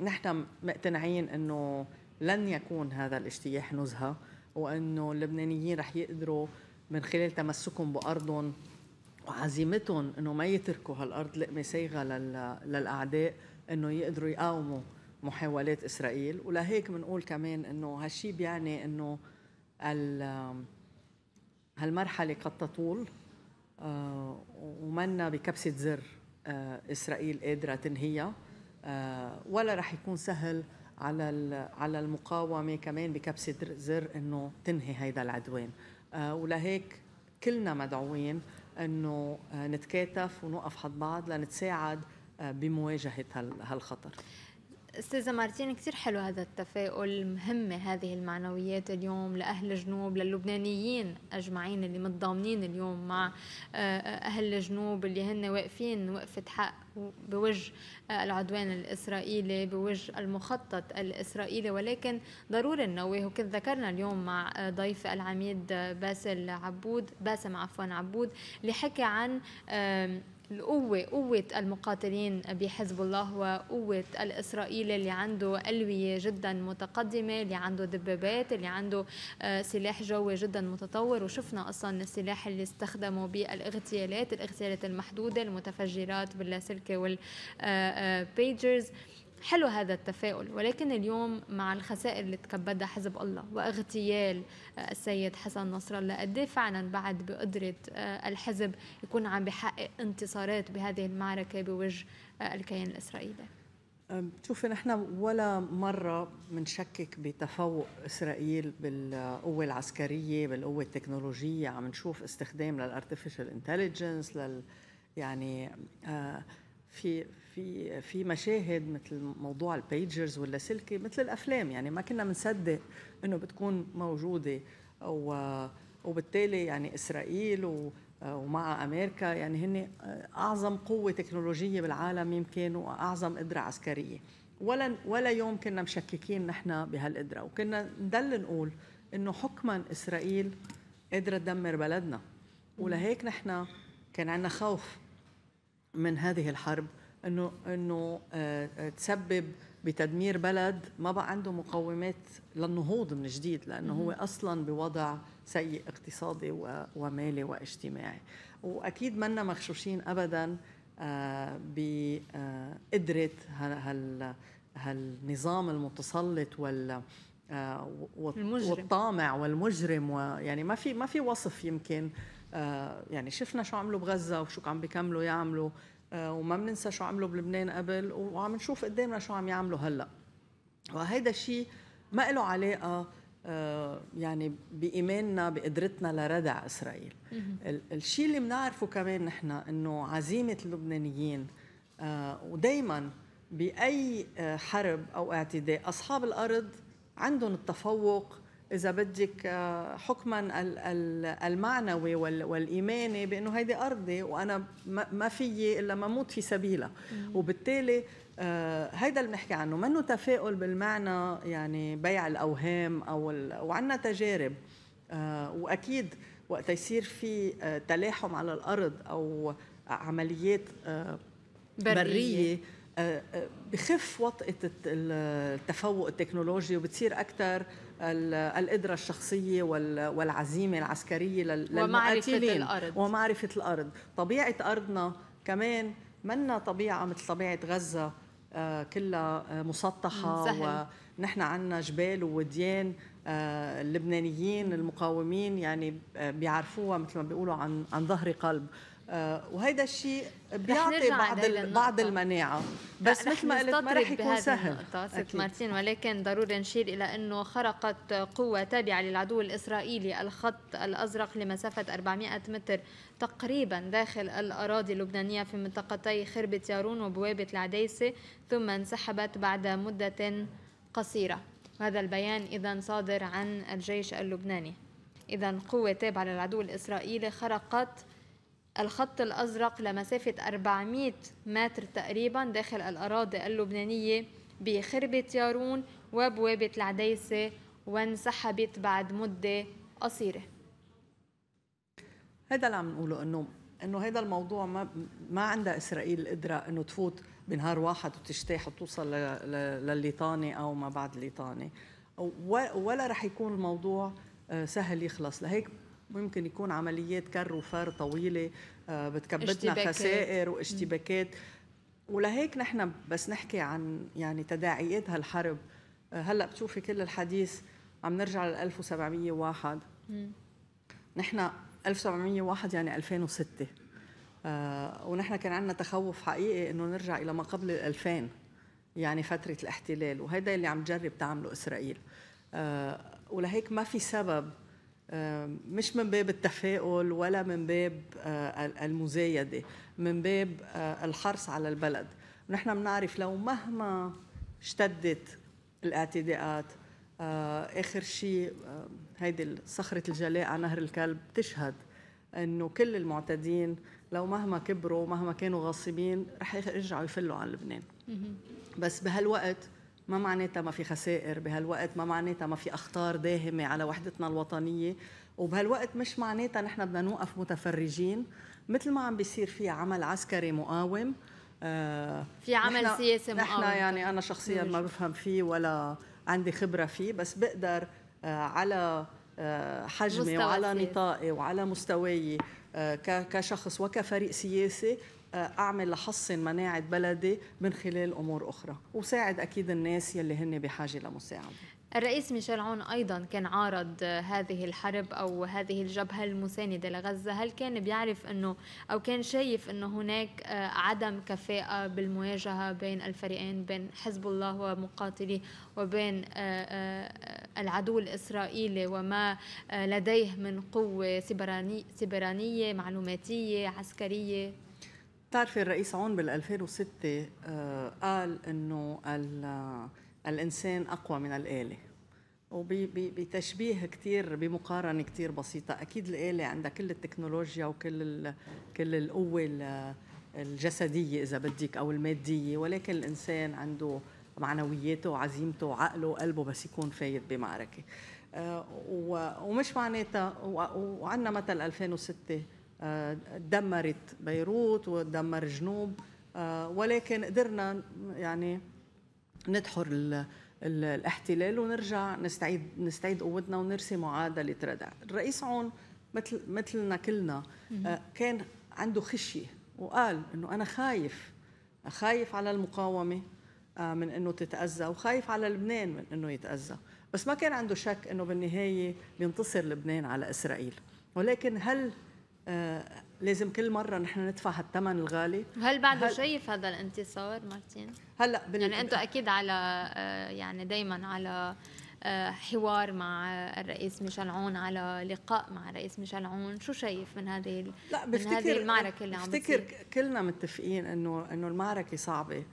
نحن مقتنعين أنه لن يكون هذا الاجتياح نزهة وأنه اللبنانيين رح يقدروا من خلال تمسكهم بأرضهم وعزيمتهم انه ما يتركوا هالارض لقمه سايغه للاعداء انه يقدروا يقاوموا محاولات اسرائيل ولهيك بنقول كمان انه هالشيء بيعني انه هالمرحله قد تطول آه، ومنا بكبسه زر آه، اسرائيل قادره تنهيها آه، ولا رح يكون سهل على على المقاومه كمان بكبسه زر انه تنهي هيدا العدوان ولهيك كلنا مدعوين انه آه، نتكاتف ونوقف حد بعض لنتساعد آه، بمواجهه هالخطر استاذة مارتين كثير حلو هذا التفاؤل مهمة هذه المعنويات اليوم لأهل الجنوب للبنانيين أجمعين اللي متضامنين اليوم مع آه، أهل الجنوب اللي هن واقفين وقفة حق بوجه العدوان الإسرائيلي بوجه المخطط الإسرائيلي ولكن ضروري ننوه وكنت ذكرنا اليوم مع ضيف العميد باسل عبود باسم عفوا عبود اللي حكى عن القوة قوة المقاتلين بحزب الله وقوة الإسرائيلي اللي عنده ألوية جدا متقدمة اللي عنده دبابات اللي عنده آه، سلاح جوي جدا متطور وشفنا أصلا السلاح اللي استخدمه بالاغتيالات الاغتيالات المحدودة المتفجرات باللاسلكي والبيجرز آه، آه، حلو هذا التفاؤل ولكن اليوم مع الخسائر اللي تكبدها حزب الله واغتيال آه، السيد حسن نصر الله قد إيه فعلا بعد بقدره آه، الحزب يكون عم بحقق انتصارات بهذه المعركه بوجه آه، الكيان الاسرائيلي شوفي نحن ولا مرة منشكك بتفوق إسرائيل بالقوة العسكرية بالقوة التكنولوجية عم نشوف استخدام للارتفيشال انتليجنس لل يعني في في في مشاهد مثل موضوع البيجرز واللاسلكي مثل الافلام يعني ما كنا بنصدق انه بتكون موجوده و وبالتالي يعني اسرائيل و ومع امريكا يعني هن اعظم قوه تكنولوجيه بالعالم يمكن واعظم قدره عسكريه ولا ولا يوم كنا مشككين نحن بهالقدره وكنا نضل نقول انه حكما اسرائيل قادره تدمر بلدنا ولهيك نحن كان عندنا خوف من هذه الحرب انه انه آه، آه، تسبب بتدمير بلد ما بقى عنده مقومات للنهوض من جديد لانه هو اصلا بوضع سيء اقتصادي ومالي واجتماعي واكيد منا مغشوشين ابدا آه، بقدره هالنظام المتسلط وال والطامع والمجرم ويعني ما في ما في وصف يمكن يعني شفنا شو عملوا بغزه وشو عم بيكملوا يعملوا آه، وما بننسى شو عملوا بلبنان قبل وعم نشوف قدامنا شو عم يعملوا هلا وهيدا الشيء ما له علاقه آه، يعني بايماننا بقدرتنا لردع اسرائيل الشيء اللي بنعرفه كمان نحن انه عزيمه اللبنانيين آه، ودائما باي حرب او اعتداء اصحاب الارض عندهم التفوق اذا بدك آه، حكما المعنوي والايماني بانه هيدي ارضي وانا ما فيي الا ما موت في سبيلها وبالتالي آه، هيدا اللي بنحكي عنه منه تفاؤل بالمعنى يعني بيع الاوهام او ال... وعندنا تجارب آه، واكيد وقت يصير في تلاحم على الارض او عمليات بريه, برية بخف وطئه التفوق التكنولوجي وبتصير اكثر القدرة الشخصية والعزيمة العسكرية للمقاتلين ومعرفة الأرض ومعرفة الأرض طبيعة أرضنا كمان منا طبيعة مثل طبيعة غزة آه، كلها آه، مسطحة ونحن عنا جبال ووديان آه، اللبنانيين المقاومين يعني بيعرفوها مثل ما بيقولوا عن عن ظهر قلب آه، وهيدا الشيء بيعطي بعض بعض المناعه بس مثل ما قلت ما رح يكون سهل ست مارتين ولكن ضروري نشير الى انه خرقت قوه تابعه للعدو الاسرائيلي الخط الازرق لمسافه 400 متر تقريبا داخل الاراضي اللبنانيه في منطقتي خربه يارون وبوابه العديسه ثم انسحبت بعد مده قصيره هذا البيان اذا صادر عن الجيش اللبناني اذا قوه تابعه للعدو الاسرائيلي خرقت الخط الأزرق لمسافة 400 متر تقريبا داخل الأراضي اللبنانية بخربة يارون وبوابة العديسة وانسحبت بعد مدة قصيرة هذا اللي عم نقوله انه انه هذا الموضوع ما ما عندها اسرائيل القدره انه تفوت بنهار واحد وتجتاح وتوصل لليطانه او ما بعد الليطانه ولا رح يكون الموضوع آه، سهل يخلص لهيك ممكن يكون عمليات كر وفر طويله آه، اشتباكات. خسائر واشتباكات ولهيك نحن بس نحكي عن يعني تداعيات هالحرب آه، هلا بتشوفي كل الحديث عم نرجع لل 1701 نحن 1701 يعني 2006 آه ونحن كان عندنا تخوف حقيقي انه نرجع الى ما قبل ال 2000 يعني فتره الاحتلال وهذا اللي عم تجرب تعمله اسرائيل آه ولهيك ما في سبب آه، مش من باب التفاؤل ولا من باب آه، المزايدة من باب آه، الحرص على البلد نحن بنعرف لو مهما اشتدت الاعتداءات آخر شيء هيدي صخرة الجلاء على نهر الكلب تشهد انه كل المعتدين لو مهما كبروا مهما كانوا غاصبين رح يرجعوا يفلوا على لبنان بس بهالوقت ما معناتها ما في خسائر بهالوقت ما معناتها ما في أخطار داهمة على وحدتنا الوطنية وبهالوقت مش معناتها نحن بدنا نوقف متفرجين مثل ما عم بيصير في عمل عسكري مقاوم آه، في عمل نحن سياسي مقاوم نحن يعني أنا شخصيا ما بفهم فيه ولا عندي خبرة فيه بس بقدر آه، على آه، حجمي وعلى نطاقي وعلى مستواي كشخص وكفريق سياسي اعمل لحصن مناعه بلدي من خلال امور اخرى وساعد اكيد الناس يلي هن بحاجه لمساعده الرئيس ميشيل عون ايضا كان عارض هذه الحرب او هذه الجبهه المسانده لغزه، هل كان بيعرف انه او كان شايف انه هناك آه، عدم كفاءه بالمواجهه بين الفريقين بين حزب الله ومقاتليه وبين آه، آه، العدو الاسرائيلي وما لديه من قوه سبرانيه معلوماتيه عسكريه بتعرفي الرئيس عون بال 2006 آه، قال انه آه، الانسان اقوى من الاله وبتشبيه كثير بمقارنه كثير بسيطه اكيد الاله عندها كل التكنولوجيا وكل كل القوه الجسديه اذا بدك او الماديه ولكن الانسان عنده معنوياته وعزيمته وعقله وقلبه بس يكون فايت بمعركه آه، ومش معناتها وعندنا مثل 2006 دمرت بيروت ودمر جنوب آه، ولكن قدرنا يعني ندحر الاحتلال ونرجع نستعيد نستعيد قوتنا ونرسي معادله ردع الرئيس عون مثل مثلنا كلنا آه، كان عنده خشيه وقال انه انا خايف خايف على المقاومه آه، من انه تتاذى وخايف على لبنان من انه يتاذى بس ما كان عنده شك انه بالنهايه بينتصر لبنان على اسرائيل ولكن هل آه، لازم كل مره نحن ندفع هالثمن الغالي وهل بعده هل... شايف هذا الانتصار مارتين هلا بال... يعني انتم اكيد على آه، يعني دائما على آه، حوار مع الرئيس ميشيل عون على لقاء مع الرئيس ميشيل عون شو شايف من هذه لا بفتكر من هذه المعركه اللي عم بفتكر كلنا متفقين انه انه المعركه صعبه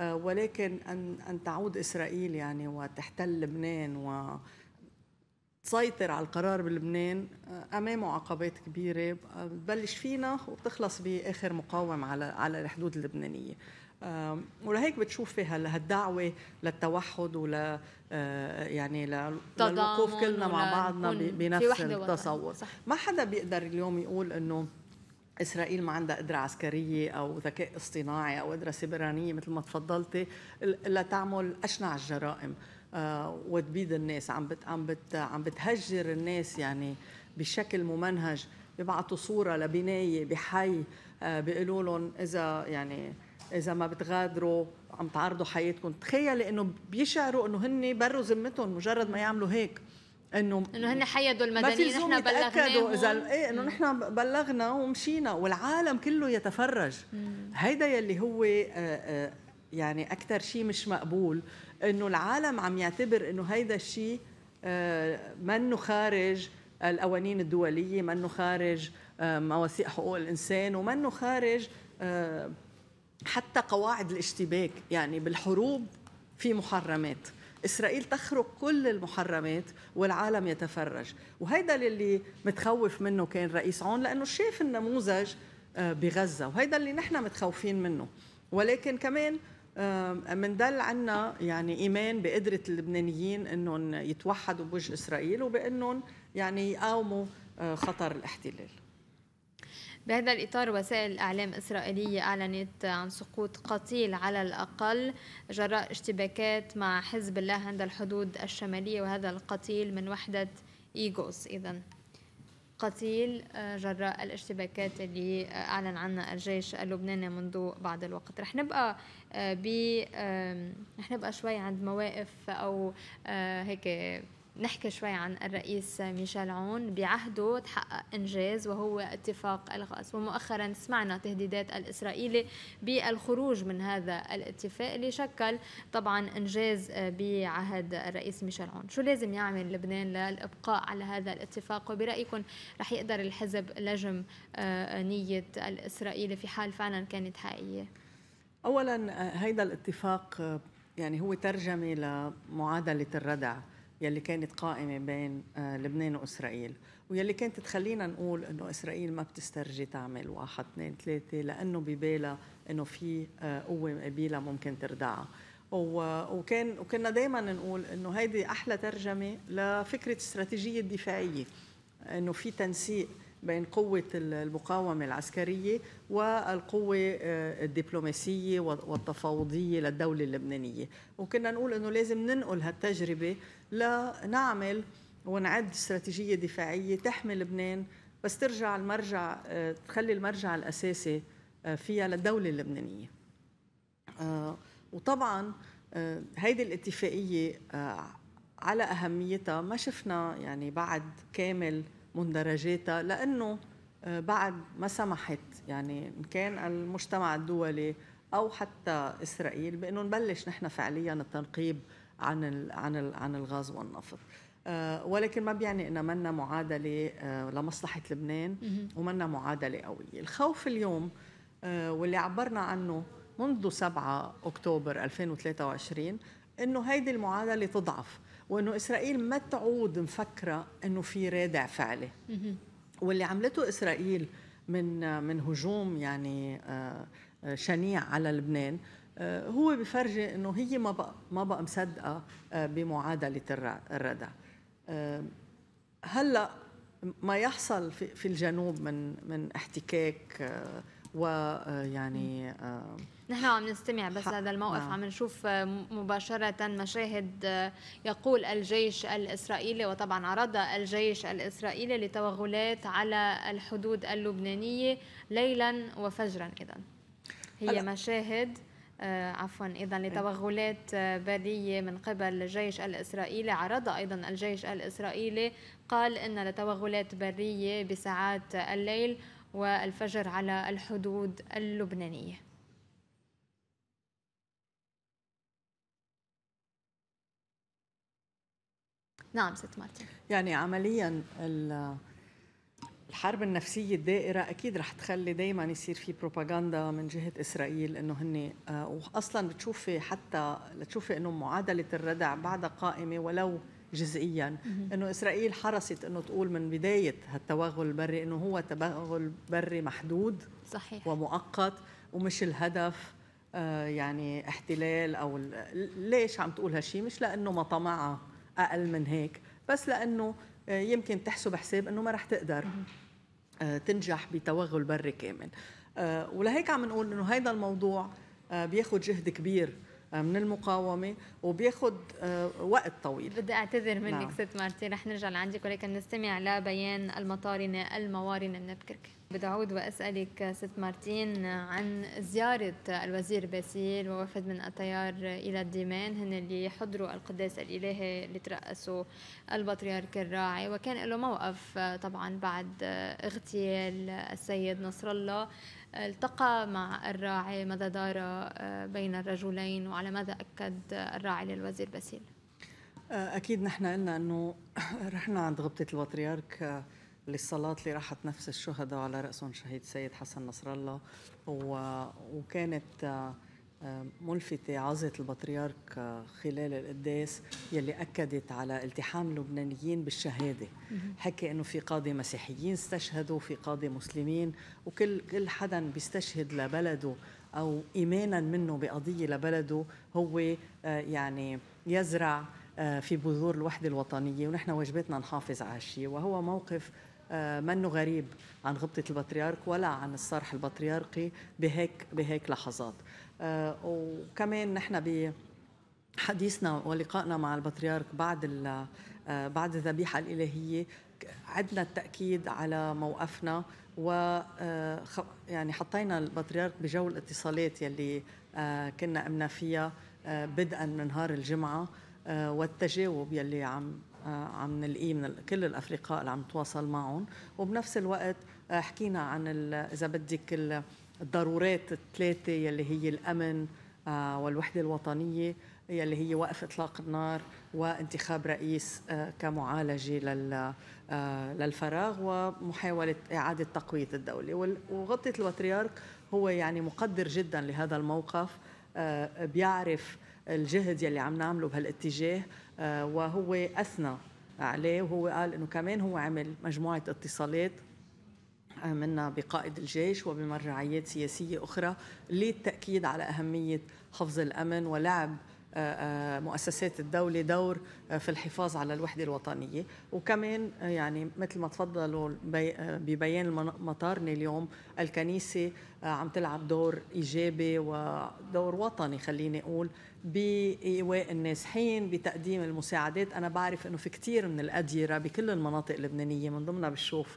ولكن ان ان تعود اسرائيل يعني وتحتل لبنان و تسيطر على القرار بلبنان آه، امامه عقبات كبيره بتبلش آه، فينا وبتخلص باخر مقاوم على على الحدود اللبنانيه آه، ولهيك بتشوفي هلا هالدعوه للتوحد ولا يعني للوقوف كلنا مع بعضنا بنفس التصور ما حدا بيقدر اليوم يقول انه اسرائيل ما عندها قدره عسكريه او ذكاء اصطناعي او قدره سبرانيه مثل ما تفضلتي لتعمل اشنع الجرائم آه، وتبيد الناس عم بت عم بت عم بتهجر الناس يعني بشكل ممنهج بيبعتوا صوره لبنايه بحي آه، بيقولوا لهم اذا يعني اذا ما بتغادروا عم تعرضوا حياتكم تخيلي انه بيشعروا انه هن بروا ذمتهم مجرد ما يعملوا هيك انه انه هن حيدوا المدنيين نحن بلغناهم اذا ايه انه نحن بلغنا ومشينا والعالم كله يتفرج هيدا يلي هو آه، يعني اكثر شيء مش مقبول انه العالم عم يعتبر انه هيدا الشيء آه، منه خارج القوانين الدوليه منه خارج آه، مواثيق حقوق الانسان ومنه خارج آه، حتى قواعد الاشتباك يعني بالحروب في محرمات اسرائيل تخرق كل المحرمات والعالم يتفرج وهيدا اللي متخوف منه كان رئيس عون لانه شاف النموذج بغزه وهيدا اللي نحن متخوفين منه ولكن كمان دل عنا يعني ايمان بقدره اللبنانيين انهم يتوحدوا بوجه اسرائيل وبانهم يعني يقاوموا أه، خطر الاحتلال بهذا الإطار وسائل الأعلام الإسرائيلية أعلنت عن سقوط قتيل على الأقل جراء اشتباكات مع حزب الله عند الحدود الشمالية وهذا القتيل من وحدة إيغوس إذا قتيل أه، جراء الاشتباكات اللي أعلن عنها الجيش اللبناني منذ بعض الوقت رح نبقى آه، ب رح نبقى شوي عند مواقف او آه، هيك نحكي شوي عن الرئيس ميشيل عون بعهده تحقق إنجاز وهو اتفاق الغاز ومؤخرا سمعنا تهديدات الإسرائيلي بالخروج من هذا الاتفاق اللي شكل طبعا إنجاز آه، بعهد الرئيس ميشيل عون شو لازم يعمل لبنان للإبقاء على هذا الاتفاق وبرأيكم رح يقدر الحزب لجم نية الإسرائيلي في حال فعلا كانت حقيقية اولا هيدا الاتفاق يعني هو ترجمه لمعادله الردع يلي كانت قائمة بين آه، لبنان وإسرائيل ويلي كانت تخلينا نقول إنه إسرائيل ما بتسترجي تعمل واحد اثنين ثلاثة لأنه ببالها إنه في آه، قوة مقابلة ممكن تردعها وكان وكنا دائما نقول إنه هيدي أحلى ترجمة لفكرة استراتيجية الدفاعية إنه في تنسيق بين قوة المقاومة العسكرية والقوة آه، الدبلوماسية والتفاوضية للدولة اللبنانية وكنا نقول أنه لازم ننقل هالتجربة لنعمل ونعد استراتيجية دفاعية تحمي لبنان بس ترجع المرجع آه، تخلي المرجع الأساسي آه، فيها للدولة اللبنانية وطبعا هيدي الاتفاقية على أهميتها ما شفنا يعني بعد كامل مندرجاتها لانه آه، بعد ما سمحت يعني ان كان المجتمع الدولي او حتى اسرائيل بانه نبلش نحن فعليا التنقيب عن الـ عن الـ عن الغاز والنفط آه، ولكن ما بيعني انها منا معادله آه، لمصلحه لبنان ومنا معادله قويه الخوف اليوم واللي عبرنا عنه منذ 7 اكتوبر 2023 انه هيدي المعادله تضعف وانه اسرائيل ما تعود مفكره انه في رادع فعلي واللي عملته اسرائيل من من هجوم يعني آه، آه، شنيع على لبنان آه، هو بفرجي انه هي ما بقى ما بقى مصدقه بمعادله الردع هلا ما يحصل في الجنوب من من احتكاك ويعني نحن عم نستمع بس هذا الموقف نعم. عم نشوف آه، مباشرة مشاهد آه، يقول الجيش الإسرائيلي وطبعا عرض الجيش الإسرائيلي لتوغلات على الحدود اللبنانية ليلا وفجرا إذا هي هلا. مشاهد آه، عفوا اذا إيه. لتوغلات بريه من قبل الجيش الاسرائيلي عرض ايضا الجيش الاسرائيلي قال ان لتوغلات بريه بساعات الليل والفجر على الحدود اللبنانيه نعم ست مارتن يعني عمليا الحرب النفسية الدائرة أكيد رح تخلي دايما يصير في بروباغندا من جهة إسرائيل إنه هن آه، وأصلا بتشوفي حتى لتشوفي إنه معادلة الردع بعدها قائمة ولو جزئيا انه اسرائيل حرصت انه تقول من بدايه هالتوغل البري انه هو تبغل بري محدود صحيح ومؤقت ومش الهدف آه يعني احتلال او ليش عم تقول هالشيء مش لانه ما طمعها اقل من هيك بس لانه آه، يمكن تحسب حساب انه ما رح تقدر آه، تنجح بتوغل بري كامل آه، ولهيك عم نقول انه هذا الموضوع بياخذ جهد كبير من المقاومة وبياخد وقت طويل بدي أعتذر منك نعم. ست مارتي رح نرجع لعندك ولكن نستمع لبيان المطارنة الموارنة من بكركي بدي أعود وأسألك ست مارتين عن زيارة الوزير باسيل ووفد من التيار إلى الديمان هن اللي حضروا القداس الإلهي اللي ترأسوا البطريرك الراعي وكان له موقف طبعا بعد اغتيال السيد نصر الله التقى مع الراعي ماذا دار آه، بين الرجلين وعلى ماذا أكد الراعي للوزير باسيل آه، أكيد نحن قلنا أنه رحنا عند غبطة البطريرك آه، للصلاة لراحة نفس الشهداء على رأسهم شهيد سيد حسن نصر الله و... وكانت آه، ملفتة عظة البطريرك آه، خلال القداس يلي أكدت على التحام اللبنانيين بالشهادة حكى أنه في قاضي مسيحيين استشهدوا في قاضي مسلمين وكل كل حدا بيستشهد لبلده أو إيمانا منه بقضية لبلده هو آه، يعني يزرع في بذور الوحدة الوطنية ونحن واجبتنا نحافظ على هالشيء وهو موقف آه، منه غريب عن غبطة البطريرك ولا عن الصرح البطريركي بهيك بهيك لحظات آه، وكمان نحن بحديثنا ولقائنا مع البطريرك بعد آه، بعد الذبيحة الإلهية عدنا التأكيد على موقفنا و يعني حطينا البطريرك بجو الاتصالات يلي كنا قمنا فيها بدءا من نهار الجمعة والتجاوب يلي عم آه، عم نلقيه من كل الافرقاء اللي عم نتواصل معهم وبنفس الوقت آه، حكينا عن اذا بدك الضرورات الثلاثه يلي هي الامن آه، والوحده الوطنيه يلي هي وقف اطلاق النار وانتخاب رئيس كمعالجه للفراغ ومحاوله اعاده تقويه الدوله وغطيه البطريرك هو يعني مقدر جدا لهذا الموقف بيعرف الجهد يلي عم نعمله بهالاتجاه آه، وهو اثنى عليه وهو قال انه كمان هو عمل مجموعه اتصالات آه، منا بقائد الجيش وبمرجعيات سياسيه اخرى للتاكيد على اهميه حفظ الامن ولعب آه، آه، مؤسسات الدولة دور آه، في الحفاظ على الوحدة الوطنية وكمان يعني مثل ما تفضلوا ببيان مطارنا اليوم الكنيسة عم تلعب دور إيجابي ودور وطني خليني أقول بإيواء النازحين بتقديم المساعدات أنا بعرف أنه في كثير من الأديرة بكل المناطق اللبنانية من ضمنها بشوف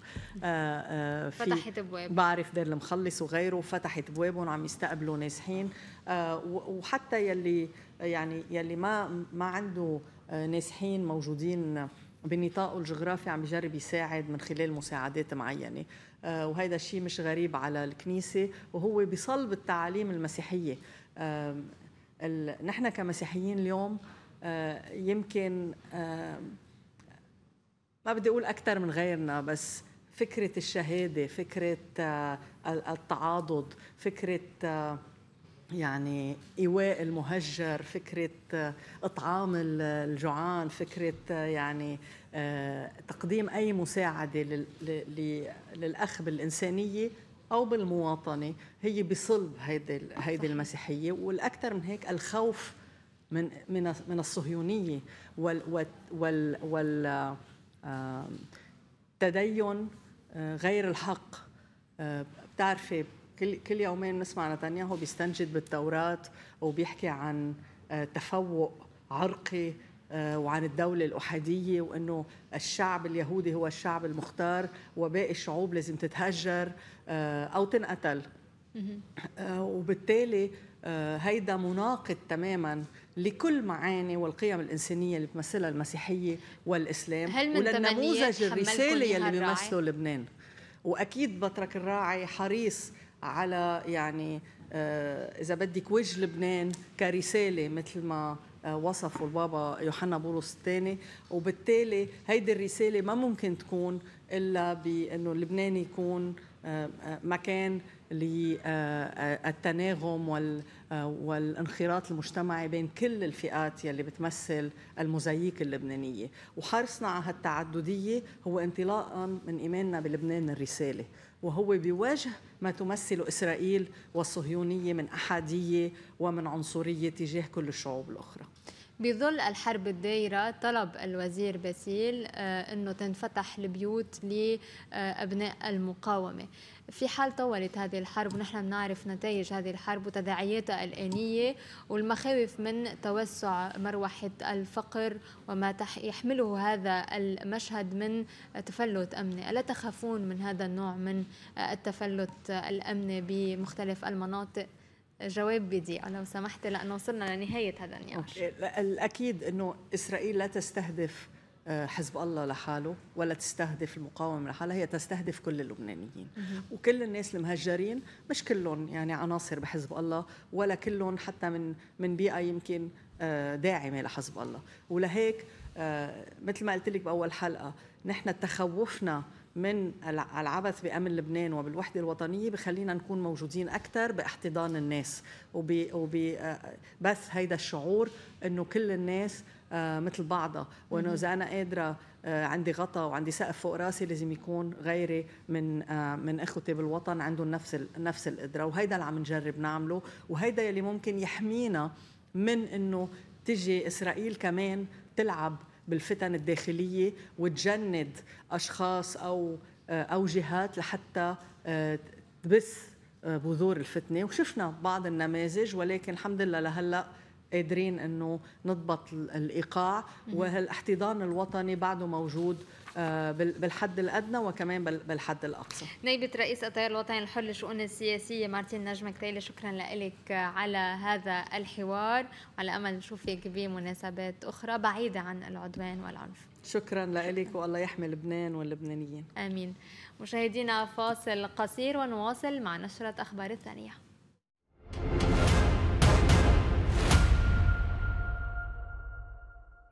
فتحت أبواب بعرف دير المخلص وغيره فتحت أبوابهم عم يستقبلوا نازحين وحتى يلي يعني يلي ما ما عنده آه، نازحين موجودين بنطاقه الجغرافي عم بجرب يساعد من خلال مساعدات معينة آه، وهذا الشيء مش غريب على الكنيسة وهو بصلب التعاليم المسيحية نحن كمسيحيين اليوم آه، يمكن ما بدي أقول أكثر من غيرنا بس فكرة الشهادة فكرة التعاضد فكرة يعني إيواء المهجر فكرة آه، إطعام الجوعان فكرة آه، يعني آه، تقديم أي مساعدة للأخ بالإنسانية أو بالمواطنة هي بصلب هيدي هيدي المسيحية والأكثر من هيك الخوف من من من الصهيونية وال وال وال تدين غير الحق بتعرفي كل كل يومين نسمع نتنياهو بيستنجد بالتوراة وبيحكي عن آه، تفوق عرقي آه، وعن الدولة الأحادية وأنه الشعب اليهودي هو الشعب المختار وباقي الشعوب لازم تتهجر آه، أو تنقتل وبالتالي هيدا مناقض تماما لكل معاني والقيم الإنسانية اللي بتمثلها المسيحية والإسلام وللنموذج الرسالي اللي بيمثله لبنان وأكيد بطرك الراعي حريص على يعني آه، اذا بدك وجه لبنان كرساله مثل ما آه، وصفوا البابا يوحنا بولس الثاني وبالتالي هيدي الرساله ما ممكن تكون الا بانه لبنان يكون آه، مكان للتناغم والانخراط المجتمعي بين كل الفئات يلي بتمثل المزيك اللبنانيه وحرصنا على هالتعدديه هو انطلاقا من ايماننا بلبنان الرساله وهو بيواجه ما تمثل إسرائيل والصهيونية من أحادية ومن عنصرية تجاه كل الشعوب الأخرى بظل الحرب الدايرة طلب الوزير باسيل آه، أنه تنفتح البيوت لأبناء المقاومة في حال طولت هذه الحرب ونحن بنعرف نتائج هذه الحرب وتداعياتها الآنية والمخاوف من توسع مروحة الفقر وما يحمله هذا المشهد من تفلت أمني ألا تخافون من هذا النوع من التفلت الأمني بمختلف المناطق جواب بدي لو سمحت لانه وصلنا لنهايه هذا النقاش الأكيد انه اسرائيل لا تستهدف آه، حزب الله لحاله ولا تستهدف المقاومة لحالها هي تستهدف كل اللبنانيين وكل الناس المهجرين مش كلهم يعني عناصر بحزب الله ولا كلهم حتى من من بيئة يمكن آه، داعمة لحزب الله ولهيك آه، مثل ما قلت لك بأول حلقة نحن تخوفنا من العبث بامن لبنان وبالوحده الوطنيه بخلينا نكون موجودين اكثر باحتضان الناس وبث هيدا الشعور انه كل الناس آه، مثل بعضها وانه اذا انا قادره آه، عندي غطا وعندي سقف فوق راسي لازم يكون غيري من آه، من اخوتي بالوطن عندهم نفس نفس القدره وهيدا اللي عم نجرب نعمله وهيدا اللي ممكن يحمينا من انه تجي اسرائيل كمان تلعب بالفتن الداخليه وتجند اشخاص او او جهات لحتى تبث بذور الفتنه وشفنا بعض النماذج ولكن الحمد لله لهلا قادرين انه نضبط الايقاع وهالاحتضان الوطني بعده موجود آه، بالحد الادنى وكمان بالحد الاقصى. نائبة رئيس التيار الوطني الحر للشؤون السياسية مارتين نجم كتيلي شكرا لك على هذا الحوار وعلى امل نشوفك بمناسبات اخرى بعيدة عن العدوان والعنف. شكرا لك والله يحمي لبنان واللبنانيين. امين. مشاهدينا فاصل قصير ونواصل مع نشرة اخبار الثانية.